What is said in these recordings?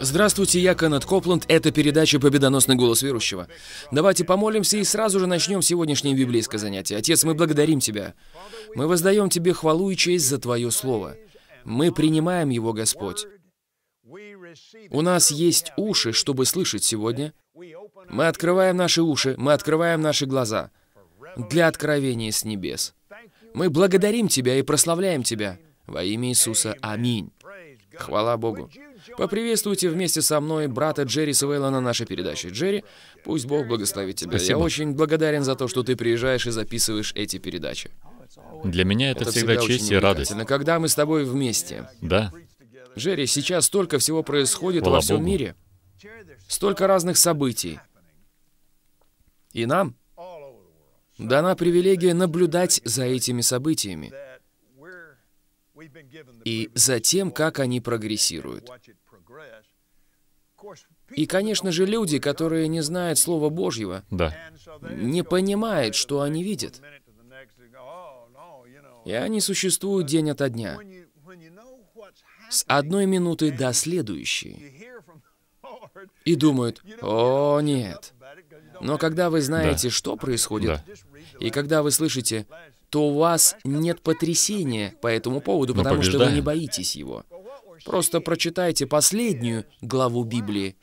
Здравствуйте, я Кеннет Копланд, это передача «Победоносный голос верующего». Давайте помолимся и сразу же начнем сегодняшнее библейское занятие. Отец, мы благодарим Тебя. Мы воздаем Тебе хвалу и честь за Твое Слово. Мы принимаем его, Господь. У нас есть уши, чтобы слышать сегодня. Мы открываем наши уши, мы открываем наши глаза для откровения с небес. Мы благодарим Тебя и прославляем Тебя. Во имя Иисуса. Аминь. Хвала Богу. Поприветствуйте вместе со мной брата Джерри Свейла на нашей передаче. Джерри, пусть Бог благословит тебя. Спасибо. Я очень благодарен за то, что ты приезжаешь и записываешь эти передачи. Для меня это, это всегда, всегда честь и радость. Когда мы с тобой вместе. Да. Джерри, сейчас столько всего происходит Хвала во всем Богу. мире. Столько разных событий. И нам дана привилегия наблюдать за этими событиями и за тем, как они прогрессируют. И, конечно же, люди, которые не знают Слова Божьего, да. не понимают, что они видят. И они существуют день ото дня. С одной минуты до следующей. И думают, о нет. Но когда вы знаете, да. что происходит, да. и когда вы слышите, то у вас нет потрясения по этому поводу, ну, потому что вы не боитесь его. Просто прочитайте последнюю главу Библии,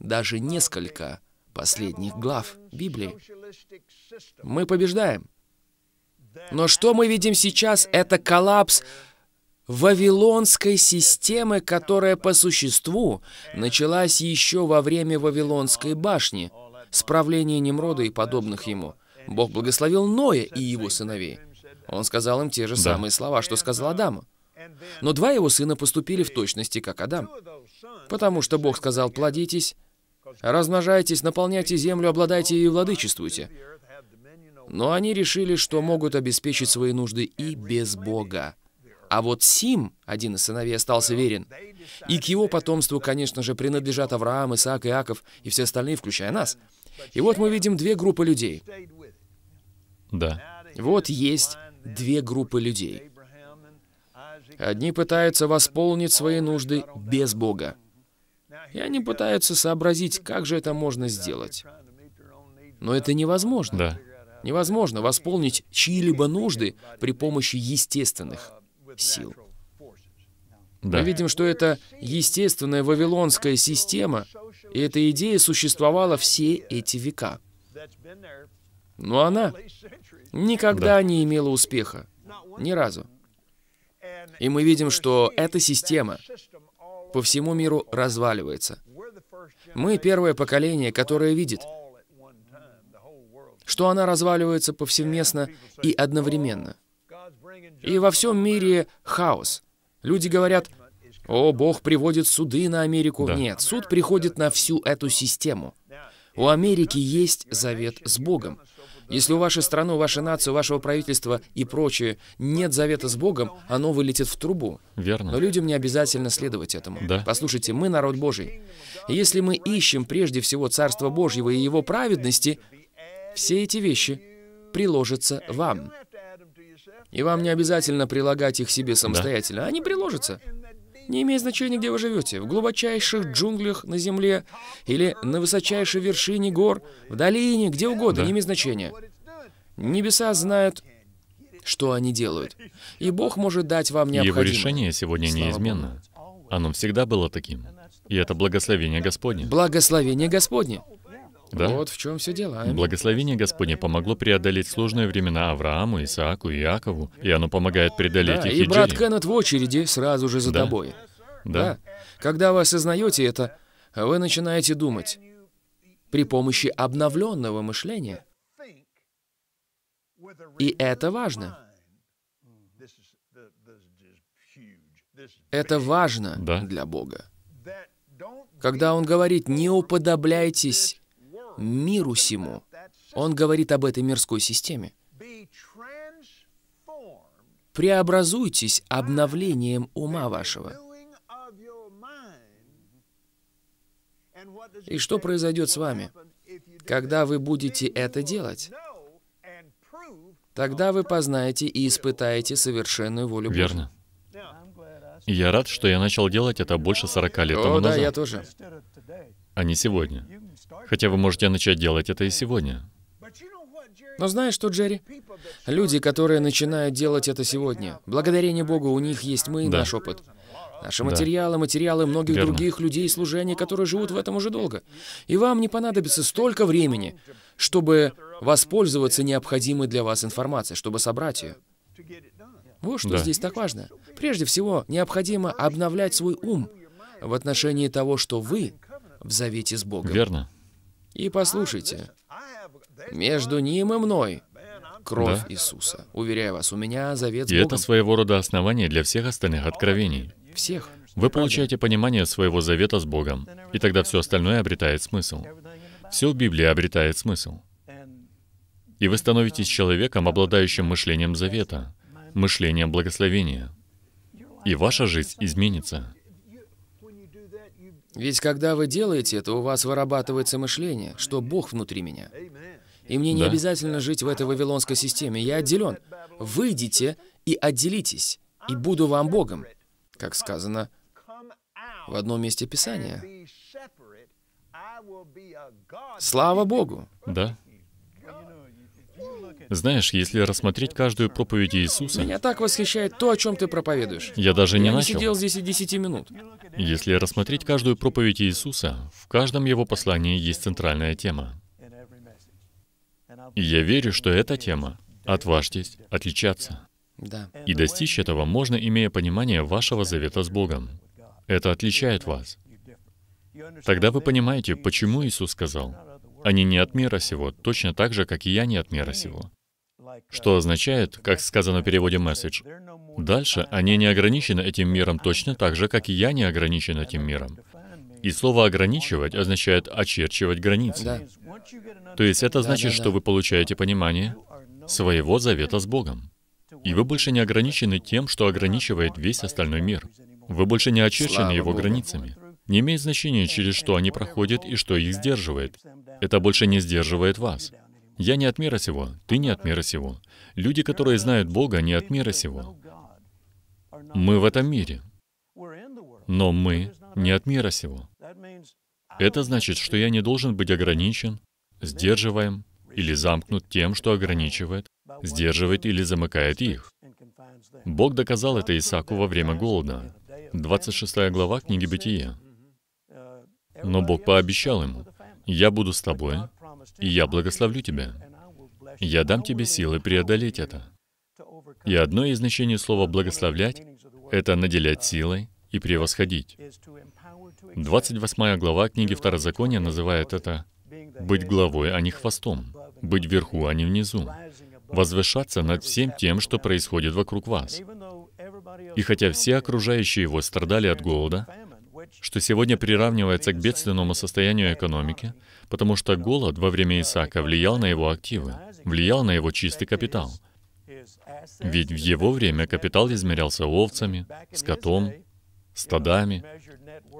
даже несколько последних глав Библии. Мы побеждаем. Но что мы видим сейчас, это коллапс вавилонской системы, которая по существу началась еще во время Вавилонской башни, с правления Немрода и подобных ему. Бог благословил Ноя и его сыновей. Он сказал им те же да. самые слова, что сказал Адаму. Но два его сына поступили в точности, как Адам. Потому что Бог сказал, плодитесь, размножайтесь, наполняйте землю, обладайте ею, владычествуйте. Но они решили, что могут обеспечить свои нужды и без Бога. А вот Сим, один из сыновей, остался верен. И к его потомству, конечно же, принадлежат Авраам, Исаак, Иаков и все остальные, включая нас. И вот мы видим две группы людей. Да. Вот есть две группы людей. Одни пытаются восполнить свои нужды без Бога. И они пытаются сообразить, как же это можно сделать. Но это невозможно. Да. Невозможно восполнить чьи-либо нужды при помощи естественных сил. Да. Мы видим, что это естественная вавилонская система, и эта идея существовала все эти века. Но она никогда да. не имела успеха. Ни разу. И мы видим, что эта система по всему миру разваливается. Мы первое поколение, которое видит, что она разваливается повсеместно и одновременно. И во всем мире хаос. Люди говорят, «О, Бог приводит суды на Америку». Да. Нет, суд приходит на всю эту систему. У Америки есть завет с Богом. Если у вашей страны, у вашей нации, у вашего правительства и прочее нет завета с Богом, оно вылетит в трубу. Верно. Но людям не обязательно следовать этому. Да. Послушайте, мы народ Божий. Если мы ищем прежде всего Царство Божьего и Его праведности, все эти вещи приложатся вам. И вам не обязательно прилагать их себе самостоятельно. Да. Они приложатся. Не имеет значения, где вы живете, в глубочайших джунглях на земле или на высочайшей вершине гор, в долине, где угодно, да. не имеет значения. Небеса знают, что они делают. И Бог может дать вам необходимое. Его решение сегодня неизменно. Оно всегда было таким. И это благословение Господне. Благословение Господне. Да? Вот в чем все дело. Аминь. Благословение Господне помогло преодолеть сложные времена Аврааму, Исааку и Якову, и оно помогает преодолеть да, их и Джей. брат Кеннет в очереди сразу же за да. тобой. Да. да. Когда вы осознаете это, вы начинаете думать при помощи обновленного мышления. И это важно. Это важно да. для Бога. Когда Он говорит, не уподобляйтесь миру сему. Он говорит об этой мирской системе. Преобразуйтесь обновлением ума вашего. И что произойдет с вами, когда вы будете это делать? Тогда вы познаете и испытаете совершенную волю Божью. Верно. Я рад, что я начал делать это больше 40 лет О, тому да, назад. я тоже. А не сегодня. Хотя вы можете начать делать это и сегодня. Но знаешь что, Джерри? Люди, которые начинают делать это сегодня, благодарение Богу, у них есть мы и да. наш опыт. Наши да. материалы, материалы многих Верно. других людей и служений, которые живут в этом уже долго. И вам не понадобится столько времени, чтобы воспользоваться необходимой для вас информацией, чтобы собрать ее. Вот что да. здесь так важно. Прежде всего, необходимо обновлять свой ум в отношении того, что вы в завете с Богом. Верно. И послушайте, между ним и мной кровь да? Иисуса. Уверяю вас, у меня завет с И Богом. это своего рода основание для всех остальных откровений. Всех. Вы получаете понимание своего завета с Богом, и тогда все остальное обретает смысл. Все в Библии обретает смысл. И вы становитесь человеком, обладающим мышлением завета, мышлением благословения. И ваша жизнь изменится. Ведь когда вы делаете это, у вас вырабатывается мышление, что Бог внутри меня. И мне не да. обязательно жить в этой вавилонской системе. Я отделен. Выйдите и отделитесь, и буду вам Богом. Как сказано в одном месте Писания. Слава Богу! Да. Знаешь, если рассмотреть каждую проповедь Иисуса... Меня так восхищает то, о чем ты проповедуешь. Я даже не Я начал. Я сидел здесь и 10 минут. Если рассмотреть каждую проповедь Иисуса, в каждом его послании есть центральная тема. И я верю, что эта тема — отважьтесь отличаться. Да. И достичь этого можно, имея понимание вашего завета с Богом. Это отличает вас. Тогда вы понимаете, почему Иисус сказал, они не от мира сего, точно так же, как и я не от мира сего. Что означает, как сказано в переводе «месседж», дальше они не ограничены этим миром точно так же, как и я не ограничен этим миром. И слово «ограничивать» означает «очерчивать границы». Да. То есть это значит, что вы получаете понимание своего завета с Богом. И вы больше не ограничены тем, что ограничивает весь остальной мир. Вы больше не очерчены его границами. Не имеет значения, через что они проходят и что их сдерживает. Это больше не сдерживает вас. Я не от мира сего, ты не от мира сего. Люди, которые знают Бога, не от мира сего. Мы в этом мире, но мы не от мира сего. Это значит, что я не должен быть ограничен, сдерживаем или замкнут тем, что ограничивает, сдерживает или замыкает их. Бог доказал это Исааку во время голода. 26 глава книги Бытия. Но Бог пообещал ему, я буду с тобой, и я благословлю тебя. Я дам тебе силы преодолеть это. И одно из значений слова «благословлять» — это наделять силой и превосходить. 28 глава книги Второзакония называет это «быть главой, а не хвостом», «быть вверху, а не внизу», возвышаться над всем тем, что происходит вокруг вас. И хотя все окружающие его страдали от голода, что сегодня приравнивается к бедственному состоянию экономики, потому что голод во время Исаака влиял на его активы, влиял на его чистый капитал. Ведь в его время капитал измерялся овцами, скотом, стадами.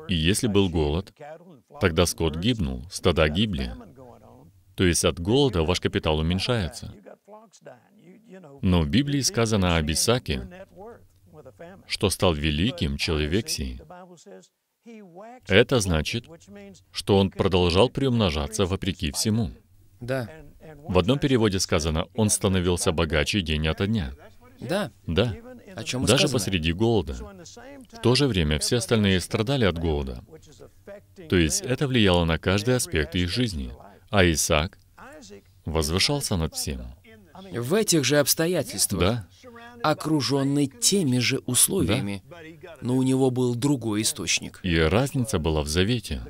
И если был голод, тогда скот гибнул, стада гибли. То есть от голода ваш капитал уменьшается. Но в Библии сказано об Исаке, что стал великим человек сей. Это значит, что он продолжал приумножаться вопреки всему. Да. В одном переводе сказано, он становился богаче день ото дня. Да. Да. О чем Даже сказано? посреди голода. В то же время все остальные страдали от голода. То есть это влияло на каждый аспект их жизни. А Исаак возвышался над всем. В этих же обстоятельствах. Да окруженный теми же условиями, да? но у него был другой источник. И разница была в завете,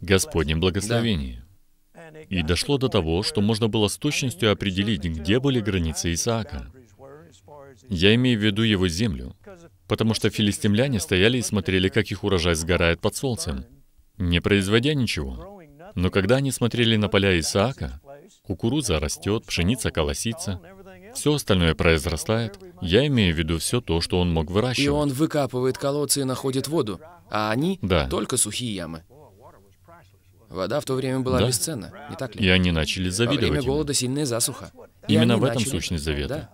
Господнем благословении. Да. И дошло до того, что можно было с точностью определить, где были границы Исаака. Я имею в виду его землю, потому что филистимляне стояли и смотрели, как их урожай сгорает под солнцем, не производя ничего. Но когда они смотрели на поля Исаака, кукуруза растет, пшеница колосится, все остальное произрастает. Я имею в виду все то, что он мог выращивать. И он выкапывает колодцы и находит воду, а они да. только сухие ямы. Вода в то время была да? бесценна, не так ли? И они начали завидовать Во время голода сильная засуха. Именно в этом начали... сущность завета.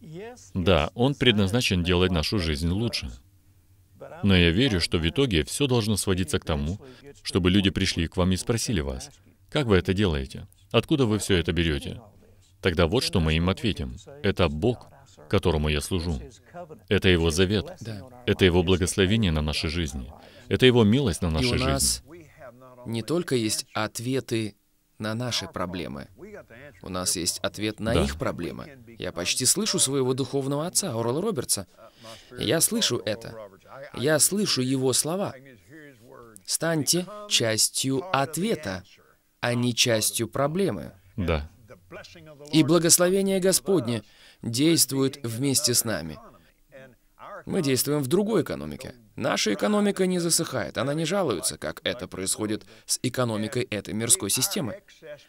Да. да, он предназначен делать нашу жизнь лучше. Но я верю, что в итоге все должно сводиться к тому, чтобы люди пришли к вам и спросили вас, как вы это делаете? Откуда вы все это берете? Тогда вот что мы им ответим. Это Бог, которому я служу. Это Его завет. Да. Это Его благословение на нашей жизни. Это Его милость на нашей жизни. И у нас не только есть ответы на наши проблемы. У нас есть ответ на да. их проблемы. Я почти слышу своего духовного отца, Орла Робертса. Я слышу это. Я слышу его слова. Станьте частью ответа, а не частью проблемы. Да. И благословение Господне действует вместе с нами. Мы действуем в другой экономике. Наша экономика не засыхает, она не жалуется, как это происходит с экономикой этой мирской системы.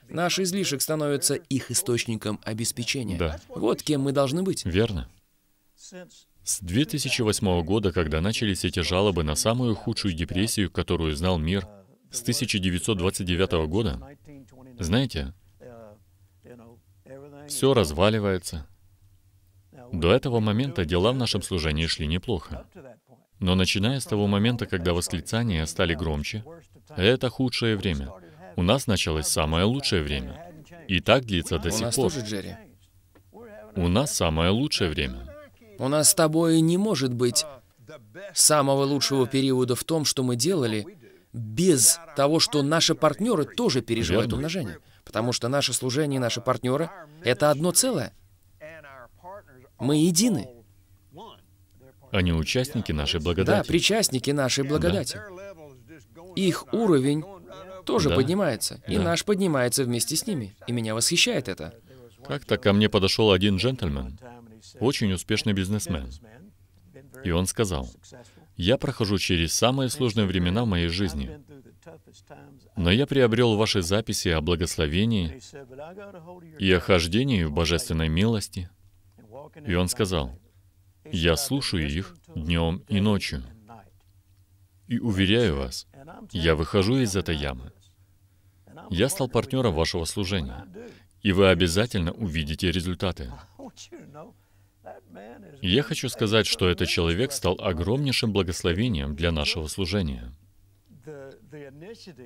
Наш излишек становится их источником обеспечения. Да. Вот кем мы должны быть. Верно. С 2008 года, когда начались эти жалобы на самую худшую депрессию, которую знал мир, с 1929 года, знаете, все разваливается. До этого момента дела в нашем служении шли неплохо. Но начиная с того момента, когда восклицания стали громче, это худшее время. У нас началось самое лучшее время. И так длится до сих пор. У нас тоже, Джерри. У нас самое лучшее время. У нас с тобой не может быть самого лучшего периода в том, что мы делали, без того, что наши партнеры тоже переживают Верно. умножение потому что наше служение и наши партнеры — это одно целое. Мы едины. Они участники нашей благодати. Да, причастники нашей благодати. Да. Их уровень тоже да. поднимается, да. и наш поднимается вместе с ними. И меня восхищает это. Как-то ко мне подошел один джентльмен, очень успешный бизнесмен. И он сказал, «Я прохожу через самые сложные времена в моей жизни. Но я приобрел ваши записи о благословении и о хождении в божественной милости. И он сказал, я слушаю их днем и ночью. И уверяю вас, я выхожу из этой ямы. Я стал партнером вашего служения, и вы обязательно увидите результаты. Я хочу сказать, что этот человек стал огромнейшим благословением для нашего служения.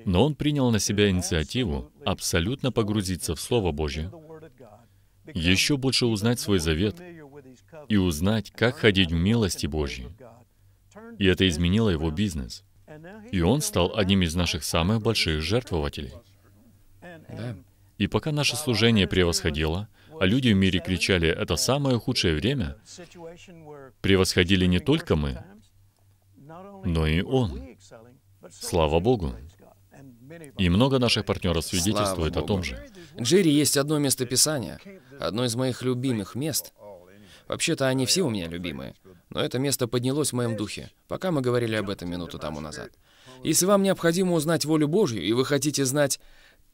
Но он принял на себя инициативу абсолютно погрузиться в Слово Божье, еще больше узнать свой завет и узнать, как ходить в милости Божьей. И это изменило его бизнес. И он стал одним из наших самых больших жертвователей. Да. И пока наше служение превосходило, а люди в мире кричали «это самое худшее время», превосходили не только мы, но и он. Слава Богу. И много наших партнеров свидетельствует о том же. Джерри, есть одно место Писания, одно из моих любимых мест. Вообще-то они все у меня любимые, но это место поднялось в моем духе, пока мы говорили об этом минуту тому назад. Если вам необходимо узнать волю Божью, и вы хотите знать,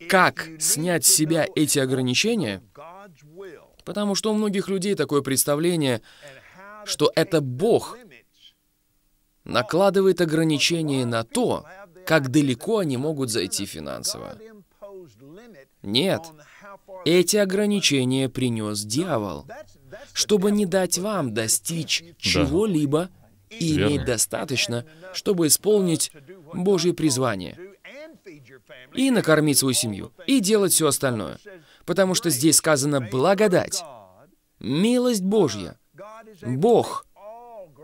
как снять с себя эти ограничения, потому что у многих людей такое представление, что это Бог накладывает ограничения на то, как далеко они могут зайти финансово. Нет, эти ограничения принес дьявол, чтобы не дать вам достичь чего-либо и иметь достаточно, чтобы исполнить Божье призвание и накормить свою семью, и делать все остальное. Потому что здесь сказано «благодать», «милость Божья», «Бог»,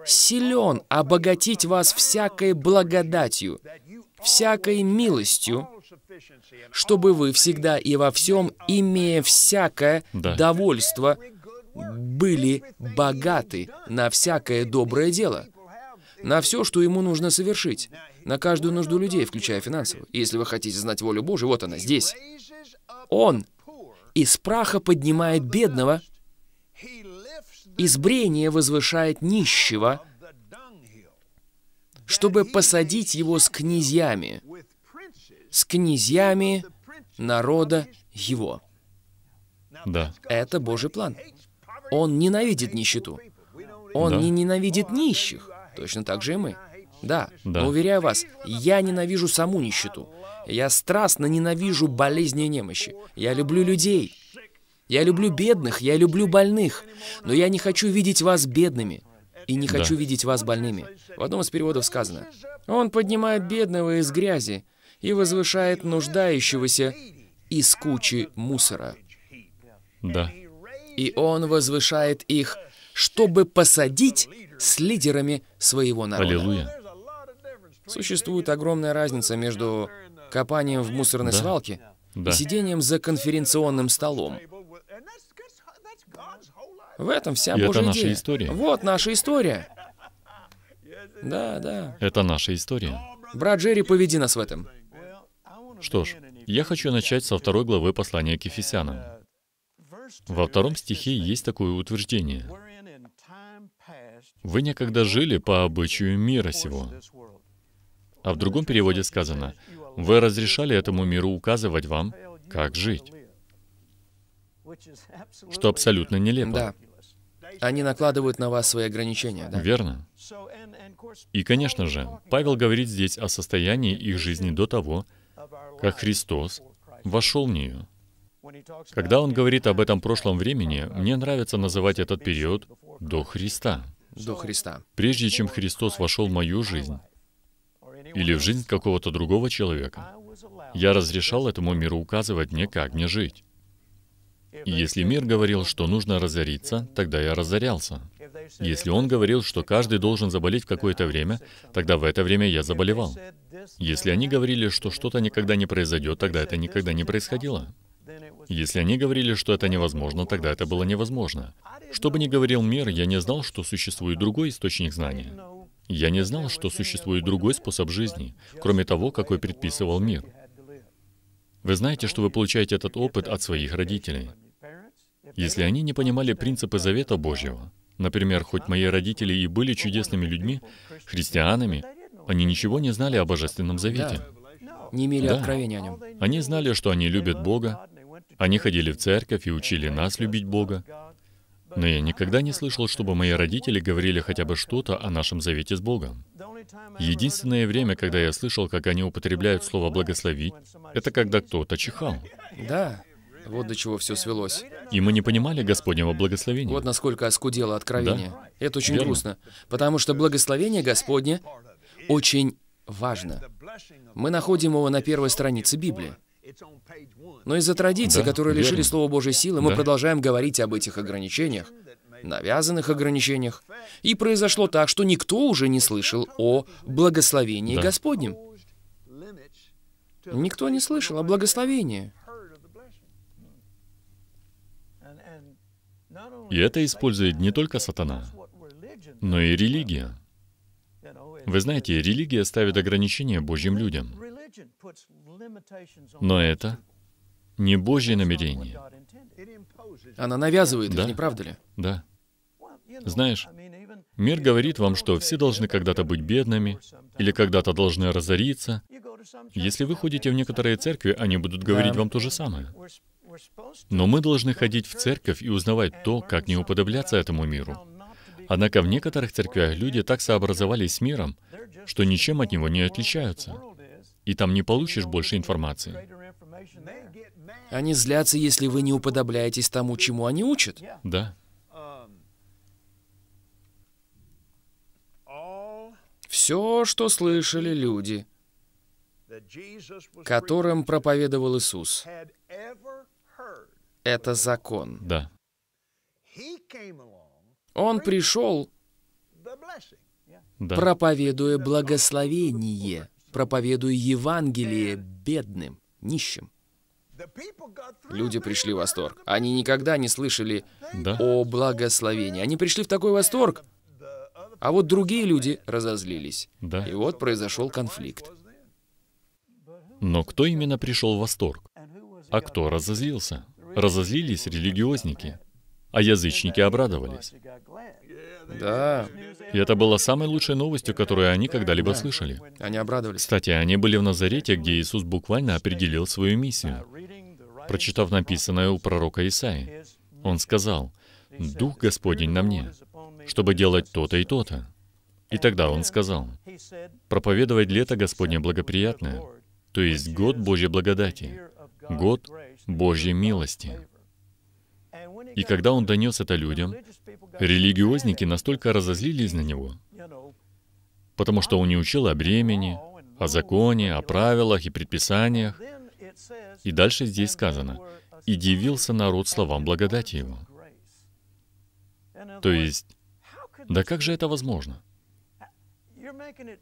силен обогатить вас всякой благодатью, всякой милостью, чтобы вы всегда и во всем, имея всякое да. довольство, были богаты на всякое доброе дело, на все, что ему нужно совершить, на каждую нужду людей, включая финансовую. если вы хотите знать волю Божию, вот она здесь. Он из праха поднимает бедного Избрение возвышает нищего, чтобы посадить его с князьями, с князьями народа его. Да. Это Божий план. Он ненавидит нищету. Он да. не ненавидит нищих. Точно так же и мы. Да, да. но уверяю вас, я ненавижу саму нищету. Я страстно ненавижу болезни и немощи. Я люблю людей. Я люблю бедных, я люблю больных, но я не хочу видеть вас бедными и не хочу да. видеть вас больными. В одном из переводов сказано, «Он поднимает бедного из грязи и возвышает нуждающегося из кучи мусора». Да. «И он возвышает их, чтобы посадить с лидерами своего народа». Аллилуйя. Существует огромная разница между копанием в мусорной да. свалке да. и сидением за конференционным столом. В этом вся И Божья это наша история. Вот наша история. Да, да. Это наша история. Брат Джерри, поведи нас в этом. Что ж, я хочу начать со второй главы послания к Ефесянам. Во втором стихе есть такое утверждение. «Вы некогда жили по обычаю мира сего». А в другом переводе сказано, «Вы разрешали этому миру указывать вам, как жить» что абсолютно нелепо. Да. Они накладывают на вас свои ограничения, да? Верно. И, конечно же, Павел говорит здесь о состоянии их жизни до того, как Христос вошел в нее. Когда он говорит об этом прошлом времени, мне нравится называть этот период «до Христа». До Христа. Прежде чем Христос вошел в мою жизнь, или в жизнь какого-то другого человека, я разрешал этому миру указывать мне, как мне жить. Если мир говорил, что нужно разориться, тогда я разорялся. Если он говорил, что каждый должен заболеть в какое-то время, тогда в это время я заболевал. Если они говорили, что что-то никогда не произойдет, тогда это никогда не происходило. Если они говорили, что это невозможно, тогда это было невозможно. Что бы ни говорил мир, я не знал, что существует другой источник знания. Я не знал, что существует другой способ жизни, кроме того, какой предписывал мир. Вы знаете, что вы получаете этот опыт от своих родителей если они не понимали принципы Завета Божьего. Например, хоть мои родители и были чудесными людьми, христианами, они ничего не знали о Божественном Завете. Не имели да. откровения о нем. Они знали, что они любят Бога, они ходили в церковь и учили нас любить Бога. Но я никогда не слышал, чтобы мои родители говорили хотя бы что-то о нашем завете с Богом. Единственное время, когда я слышал, как они употребляют слово «благословить», это когда кто-то чихал. Да. Вот до чего все свелось. И мы не понимали Господнего благословения. Вот насколько оскудело откровение. Да. Это очень Верно. грустно. Потому что благословение Господне очень важно. Мы находим его на первой странице Библии. Но из-за традиции, да, которые верно. лишили Божьей силы, мы да. продолжаем говорить об этих ограничениях, навязанных ограничениях. И произошло так, что никто уже не слышал о благословении да. Господнем. Никто не слышал о благословении. И это использует не только сатана, но и религия. Вы знаете, религия ставит ограничения Божьим людям. Но это не Божье намерение. Она навязывает да. не правда ли? Да. Знаешь, мир говорит вам, что все должны когда-то быть бедными или когда-то должны разориться. Если вы ходите в некоторые церкви, они будут говорить вам то же самое. Но мы должны ходить в церковь и узнавать то, как не уподобляться этому миру. Однако в некоторых церквях люди так сообразовались с миром, что ничем от него не отличаются. И там не получишь больше информации. Они злятся, если вы не уподобляетесь тому, чему они учат. Да. Все, что слышали люди, которым проповедовал Иисус, — это закон. Да. Он пришел, проповедуя благословение, проповедуя Евангелие бедным, нищим. Люди пришли в восторг. Они никогда не слышали да. о благословении. Они пришли в такой восторг. А вот другие люди разозлились. Да. И вот произошел конфликт. Но кто именно пришел в восторг? А кто разозлился? Разозлились религиозники, а язычники обрадовались. Да. И это было самой лучшей новостью, которую они когда-либо да. слышали. Они обрадовались. Кстати, они были в Назарете, где Иисус буквально определил свою миссию. Прочитав написанное у пророка Исаи, он сказал, «Дух Господень на мне, чтобы делать то-то и то-то». И тогда он сказал, «Проповедовать лето Господне благоприятное, то есть год Божьей благодати, год Божьей милости. И когда он донес это людям, религиозники настолько разозлились на него, потому что он не учил о бремени, о законе, о правилах и предписаниях. И дальше здесь сказано, «И дивился народ словам благодати его». То есть, да как же это возможно?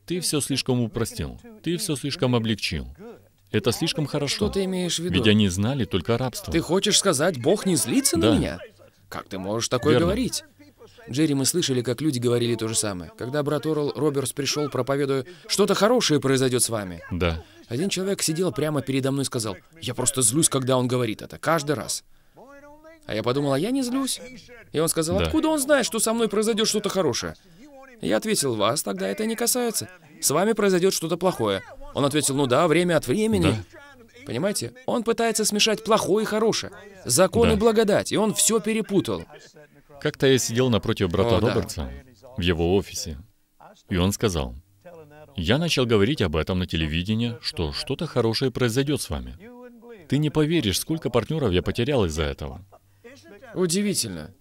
Ты все слишком упростил, ты все слишком облегчил, это слишком хорошо. Что ты имеешь в виду? Ведь они знали только рабство. Ты хочешь сказать, Бог не злится да. на меня? Как ты можешь такое Верно. говорить? Джерри, мы слышали, как люди говорили то же самое. Когда брат Орл Робертс пришел, проповедуя, что-то хорошее произойдет с вами. Да. Один человек сидел прямо передо мной и сказал, я просто злюсь, когда он говорит это, каждый раз. А я подумал, а я не злюсь. И он сказал, откуда он знает, что со мной произойдет что-то хорошее? Я ответил, вас тогда это не касается. С вами произойдет что-то плохое. Он ответил, ну да, время от времени. Да. Понимаете? Он пытается смешать плохое и хорошее, закон да. и благодать, и он все перепутал. Как-то я сидел напротив брата О, Робертса да. в его офисе, и он сказал, я начал говорить об этом на телевидении, что что-то хорошее произойдет с вами. Ты не поверишь, сколько партнеров я потерял из-за этого. Удивительно.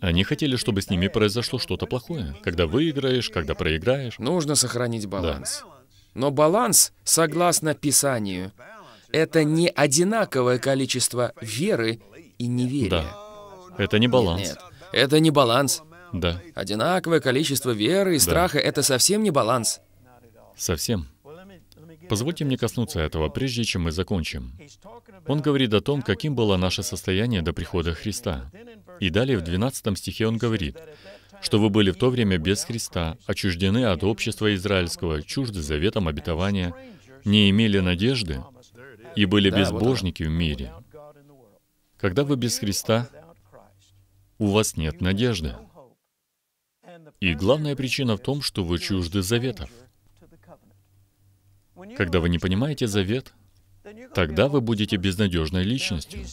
Они хотели, чтобы с ними произошло что-то плохое. Когда выиграешь, когда проиграешь. Нужно сохранить баланс. Да. Но баланс, согласно Писанию, это не одинаковое количество веры и неверия. Да. Это не баланс. Нет, нет. это не баланс. Да. Одинаковое количество веры и страха да. — это совсем не баланс. Совсем. Позвольте мне коснуться этого, прежде чем мы закончим. Он говорит о том, каким было наше состояние до прихода Христа. И далее в 12 стихе он говорит, что вы были в то время без Христа, отчуждены от общества израильского, чужды заветом обетования, не имели надежды и были безбожники в мире. Когда вы без Христа, у вас нет надежды. И главная причина в том, что вы чужды заветов. Когда вы не понимаете завет, тогда вы будете безнадежной личностью.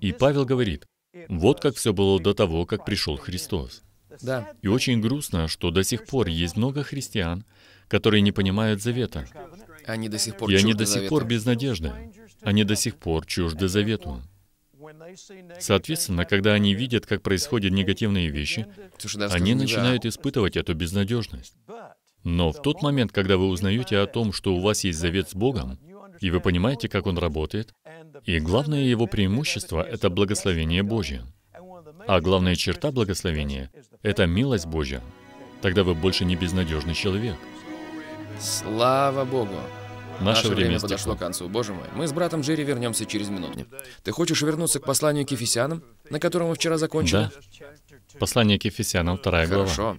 И Павел говорит, вот как все было до того, как пришел Христос. Да. И очень грустно, что до сих пор есть много христиан, которые не понимают завета. Они до сих пор И они до сих завета. пор без надежды. Они до сих пор чужды завету. Соответственно, когда они видят, как происходят негативные вещи, они начинают испытывать эту безнадежность. Но в тот момент, когда вы узнаете о том, что у вас есть завет с Богом, и вы понимаете, как он работает, и главное его преимущество — это благословение Божье. А главная черта благословения — это милость Божья. Тогда вы больше не безнадежный человек. Слава Богу! Наше, Наше время, время подошло к концу. Боже мой, мы с братом Джерри вернемся через минуту. Ты хочешь вернуться к посланию к Ефесянам, на котором мы вчера закончили? Да. Послание к Ефесянам, вторая глава. Хорошо.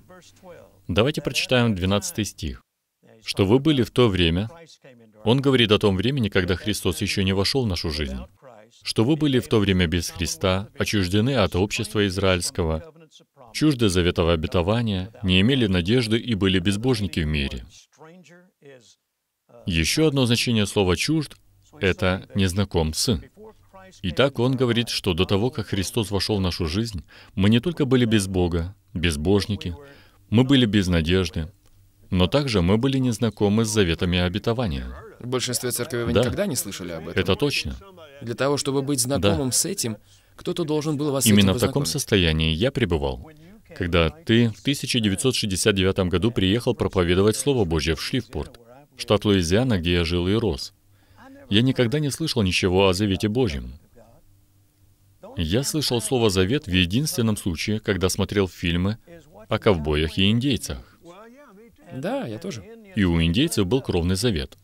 Давайте прочитаем 12 стих. «Что вы были в то время...» Он говорит о том времени, когда Христос еще не вошел в нашу жизнь что вы были в то время без Христа, отчуждены от общества израильского, чужды заветого обетования, не имели надежды и были безбожники в мире. Еще одно значение слова «чужд» — это «незнакомцы». Итак, он говорит, что до того, как Христос вошел в нашу жизнь, мы не только были без Бога, безбожники, мы были без надежды, но также мы были незнакомы с заветами обетования. В большинстве церквей вы да. никогда не слышали об этом. Это точно. Для того, чтобы быть знакомым да. с этим, кто-то должен был вас Именно в таком состоянии я пребывал. Когда ты в 1969 году приехал проповедовать Слово Божье в Шрифпорт, штат Луизиана, где я жил и рос, я никогда не слышал ничего о Завете Божьем. Я слышал слово «завет» в единственном случае, когда смотрел фильмы о ковбоях и индейцах. Да, я тоже. И у индейцев был кровный завет.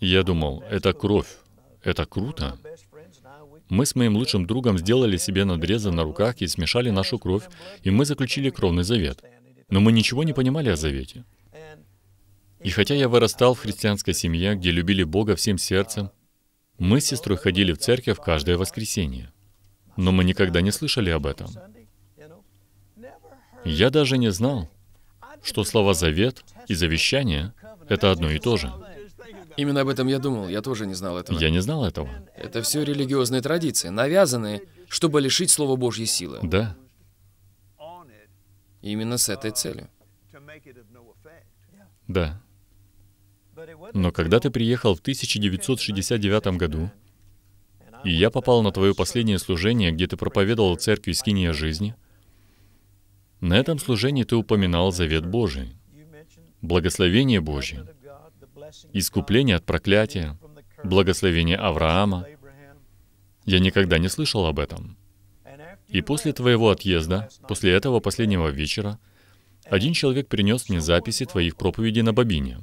Я думал, это кровь, это круто. Мы с моим лучшим другом сделали себе надрезы на руках и смешали нашу кровь, и мы заключили кровный завет. Но мы ничего не понимали о завете. И хотя я вырастал в христианской семье, где любили Бога всем сердцем, мы с сестрой ходили в церковь каждое воскресенье. Но мы никогда не слышали об этом. Я даже не знал, что слова «завет» и «завещание» — это одно и то же. Именно об этом я думал, я тоже не знал этого. Я не знал этого. Это все религиозные традиции, навязанные, чтобы лишить Слова Божьей силы. Да. Именно с этой целью. Да. Но когда ты приехал в 1969 году, и я попал на твое последнее служение, где ты проповедовал церкви Скиния жизни, на этом служении ты упоминал завет Божий, благословение Божие искупление от проклятия, благословение Авраама. Я никогда не слышал об этом. И после твоего отъезда, после этого последнего вечера, один человек принес мне записи твоих проповедей на Бобине.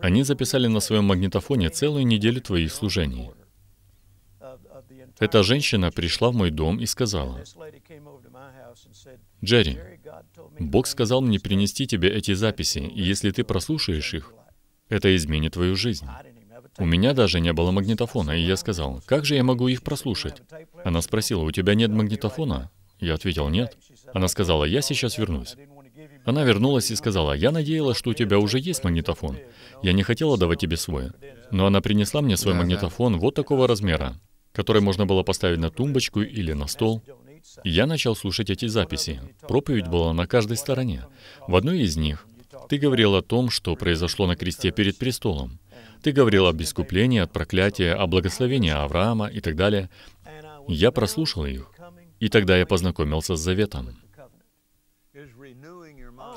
Они записали на своем магнитофоне целую неделю твоих служений. Эта женщина пришла в мой дом и сказала, «Джерри, Бог сказал мне принести тебе эти записи, и если ты прослушаешь их, это изменит твою жизнь. У меня даже не было магнитофона, и я сказал, как же я могу их прослушать? Она спросила, у тебя нет магнитофона? Я ответил, нет. Она сказала, я сейчас вернусь. Она вернулась и сказала, я надеялась, что у тебя уже есть магнитофон. Я не хотела давать тебе свой. Но она принесла мне свой магнитофон вот такого размера, который можно было поставить на тумбочку или на стол. я начал слушать эти записи. Проповедь была на каждой стороне. В одной из них ты говорил о том, что произошло на кресте перед престолом. Ты говорил об искуплении от проклятия, о благословении Авраама и так далее. Я прослушал их, и тогда я познакомился с заветом.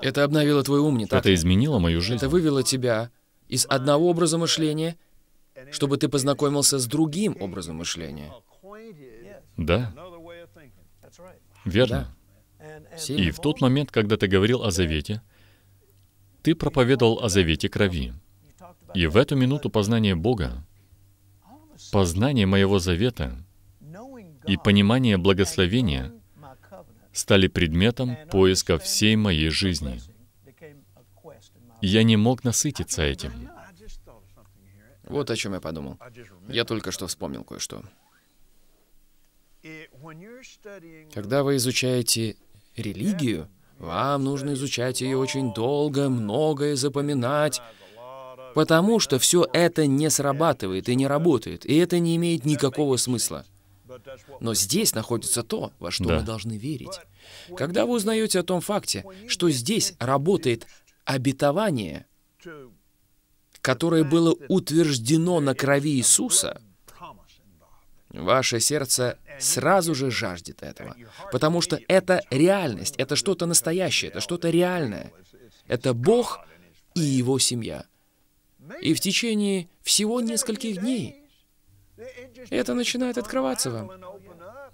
Это обновило твой ум, не так? Это изменило мою жизнь. Это вывело тебя из одного образа мышления, чтобы ты познакомился с другим образом мышления. Да. Верно. Да. И в тот момент, когда ты говорил о завете, ты проповедовал о завете крови. И в эту минуту познание Бога, познание моего завета и понимание благословения стали предметом поиска всей моей жизни. Я не мог насытиться этим. Вот о чем я подумал. Я только что вспомнил кое-что. Когда вы изучаете религию, вам нужно изучать ее очень долго, многое запоминать, потому что все это не срабатывает и не работает, и это не имеет никакого смысла. Но здесь находится то, во что да. мы должны верить. Когда вы узнаете о том факте, что здесь работает обетование, которое было утверждено на крови Иисуса, Ваше сердце сразу же жаждет этого, потому что это реальность, это что-то настоящее, это что-то реальное. Это Бог и его семья. И в течение всего нескольких дней это начинает открываться вам.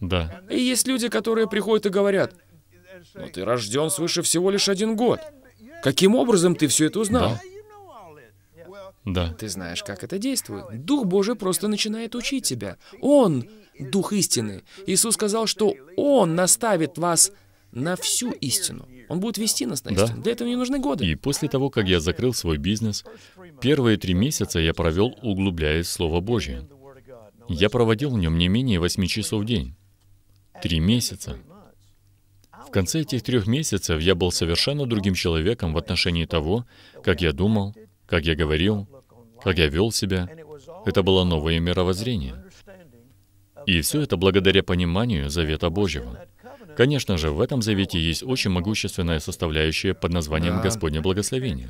Да. И есть люди, которые приходят и говорят, «Но «Ну, ты рожден свыше всего лишь один год. Каким образом ты все это узнал?» да. Да. Ты знаешь, как это действует. Дух Божий просто начинает учить тебя. Он — Дух истины. Иисус сказал, что Он наставит вас на всю истину. Он будет вести нас на истину. Да. Для этого не нужны годы. И после того, как я закрыл свой бизнес, первые три месяца я провел, углубляясь в Слово Божье. Я проводил в нем не менее восьми часов в день. Три месяца. В конце этих трех месяцев я был совершенно другим человеком в отношении того, как я думал, как я говорил, как я вел себя. Это было новое мировоззрение. И все это благодаря пониманию завета Божьего. Конечно же, в этом завете есть очень могущественная составляющая под названием «Господне благословение».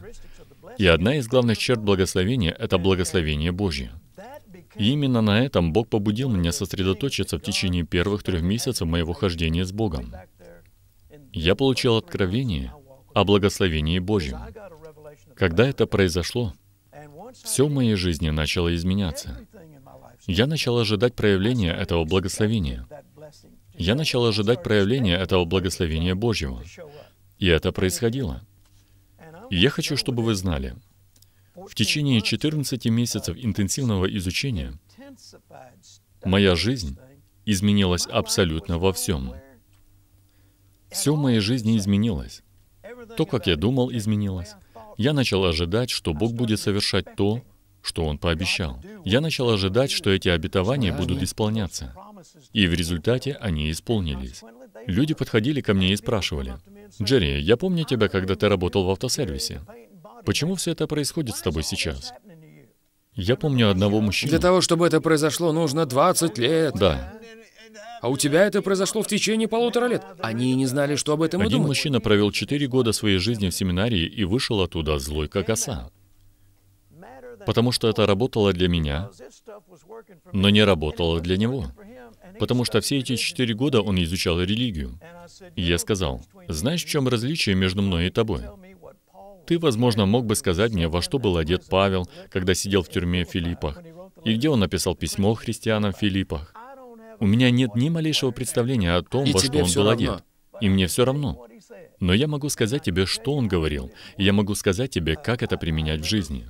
И одна из главных черт благословения — это благословение Божье. И именно на этом Бог побудил меня сосредоточиться в течение первых трех месяцев моего хождения с Богом. Я получил откровение о благословении Божьем. Когда это произошло, все в моей жизни начало изменяться. Я начал ожидать проявления этого благословения. Я начал ожидать проявления этого благословения Божьего. И это происходило. И я хочу, чтобы вы знали, в течение 14 месяцев интенсивного изучения моя жизнь изменилась абсолютно во всем. Все в моей жизни изменилось. То, как я думал, изменилось. Я начал ожидать, что Бог будет совершать то, что Он пообещал. Я начал ожидать, что эти обетования будут исполняться. И в результате они исполнились. Люди подходили ко мне и спрашивали, «Джерри, я помню тебя, когда ты работал в автосервисе. Почему все это происходит с тобой сейчас?» Я помню одного мужчину. Для того, чтобы это произошло, нужно 20 лет. Да. А у тебя это произошло в течение полутора лет. Они не знали, что об этом Один и думать. мужчина провел четыре года своей жизни в семинарии и вышел оттуда злой как оса. Потому что это работало для меня, но не работало для него. Потому что все эти четыре года он изучал религию. И я сказал, знаешь, в чем различие между мной и тобой? Ты, возможно, мог бы сказать мне, во что был одет Павел, когда сидел в тюрьме в Филиппах, и где он написал письмо христианам в Филиппах. У меня нет ни малейшего представления о том, и во что он был одет. И мне все равно. Но я могу сказать тебе, что он говорил. И я могу сказать тебе, как это применять в жизни.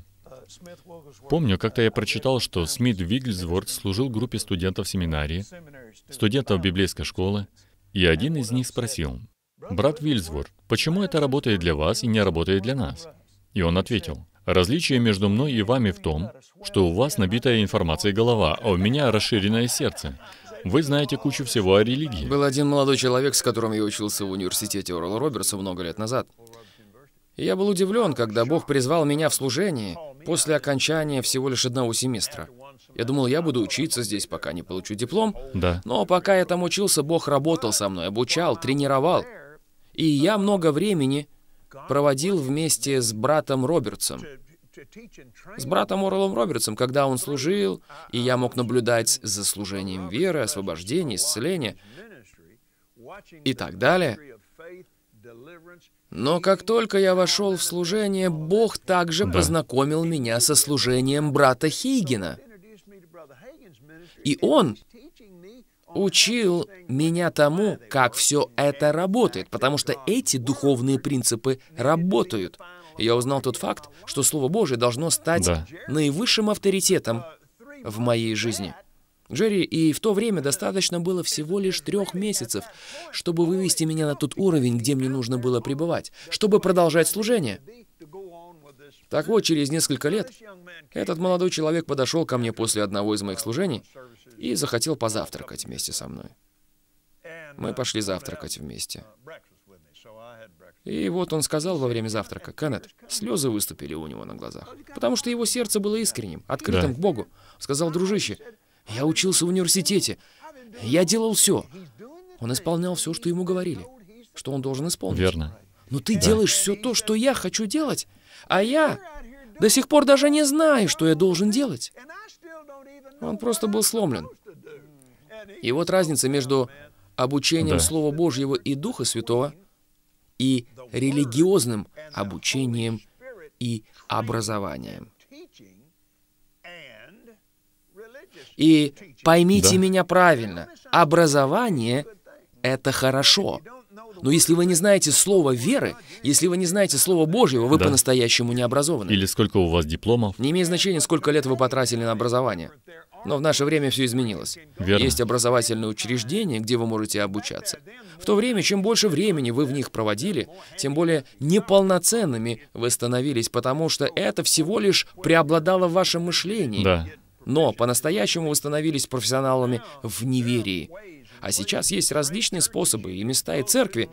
Помню, как-то я прочитал, что Смит Вигельсворт служил группе студентов семинарии, студентов библейской школы, и один из них спросил, «Брат Вильсворт, почему это работает для вас и не работает для нас?» И он ответил, «Различие между мной и вами в том, что у вас набитая информацией голова, а у меня расширенное сердце. Вы знаете кучу всего о религии. Был один молодой человек, с которым я учился в университете Орла Робертса много лет назад. я был удивлен, когда Бог призвал меня в служение после окончания всего лишь одного семестра. Я думал, я буду учиться здесь, пока не получу диплом. Да. Но пока я там учился, Бог работал со мной, обучал, тренировал. И я много времени проводил вместе с братом Робертсом, с братом Орлом Робертсом, когда он служил, и я мог наблюдать за служением веры, освобождения, исцеления и так далее, но как только я вошел в служение, Бог также да. познакомил меня со служением брата Хейгена. И он учил меня тому, как все это работает, потому что эти духовные принципы работают. И я узнал тот факт, что Слово Божие должно стать да. наивысшим авторитетом в моей жизни. Джерри, и в то время достаточно было всего лишь трех месяцев, чтобы вывести меня на тот уровень, где мне нужно было пребывать, чтобы продолжать служение. Так вот, через несколько лет этот молодой человек подошел ко мне после одного из моих служений и захотел позавтракать вместе со мной. Мы пошли завтракать вместе. И вот он сказал во время завтрака, Кеннет, слезы выступили у него на глазах, потому что его сердце было искренним, открытым да. к Богу. Сказал, дружище, я учился в университете, я делал все. Он исполнял все, что ему говорили, что он должен исполнить. Верно. Но ты да. делаешь все то, что я хочу делать, а я до сих пор даже не знаю, что я должен делать. Он просто был сломлен. И вот разница между обучением да. Слова Божьего и Духа Святого — и религиозным обучением и образованием. И поймите да. меня правильно, образование ⁇ это хорошо, но если вы не знаете слова веры, если вы не знаете слова Божьего, вы да. по-настоящему не образованы. Или сколько у вас дипломов. Не имеет значения, сколько лет вы потратили на образование. Но в наше время все изменилось. Верно. Есть образовательные учреждения, где вы можете обучаться. В то время, чем больше времени вы в них проводили, тем более неполноценными вы становились, потому что это всего лишь преобладало в вашем мышлении. Да. Но по-настоящему вы становились профессионалами в неверии. А сейчас есть различные способы и места, и церкви,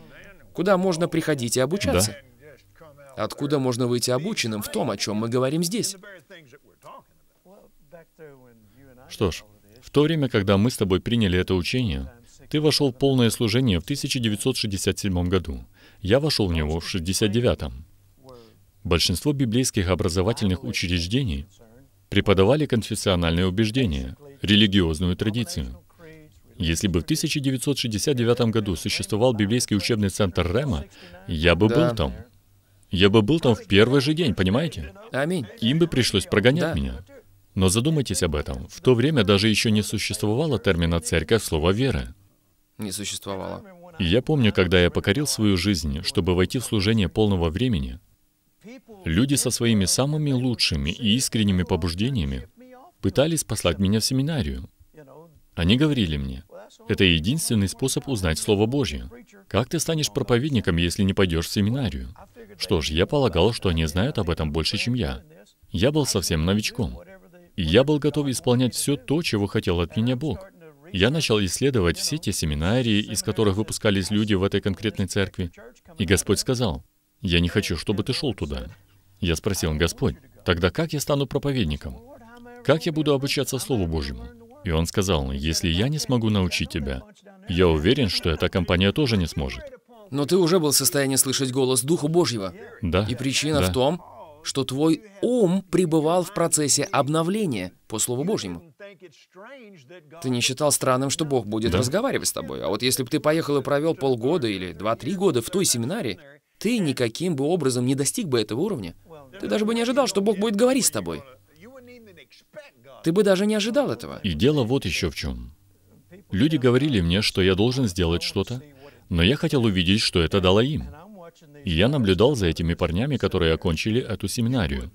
куда можно приходить и обучаться. Да. Откуда можно выйти обученным в том, о чем мы говорим здесь? Что ж, в то время, когда мы с тобой приняли это учение, ты вошел в полное служение в 1967 году. Я вошел в него в 1969. Большинство библейских образовательных учреждений преподавали конфессиональные убеждения, религиозную традицию. Если бы в 1969 году существовал библейский учебный центр Рема, я бы да. был там. Я бы был там в первый же день, понимаете? Аминь. Им бы пришлось прогонять да. меня. Но задумайтесь об этом. В то время даже еще не существовало термина «церковь» слова «вера». Не существовало. Я помню, когда я покорил свою жизнь, чтобы войти в служение полного времени, люди со своими самыми лучшими и искренними побуждениями пытались послать меня в семинарию. Они говорили мне, это единственный способ узнать Слово Божье. Как ты станешь проповедником, если не пойдешь в семинарию? Что ж, я полагал, что они знают об этом больше, чем я. Я был совсем новичком. я был готов исполнять все то, чего хотел от меня Бог. Я начал исследовать все те семинарии, из которых выпускались люди в этой конкретной церкви. И Господь сказал, «Я не хочу, чтобы ты шел туда». Я спросил, «Господь, тогда как я стану проповедником? Как я буду обучаться Слову Божьему?» И он сказал, если я не смогу научить тебя, я уверен, что эта компания тоже не сможет. Но ты уже был в состоянии слышать голос Духа Божьего. Да. И причина да. в том, что твой ум пребывал в процессе обновления по Слову Божьему. Ты не считал странным, что Бог будет да. разговаривать с тобой. А вот если бы ты поехал и провел полгода или два-три года в той семинаре, ты никаким бы образом не достиг бы этого уровня. Ты даже бы не ожидал, что Бог будет говорить с тобой. Ты бы даже не ожидал этого. И дело вот еще в чем. Люди говорили мне, что я должен сделать что-то, но я хотел увидеть, что это дало им. И я наблюдал за этими парнями, которые окончили эту семинарию.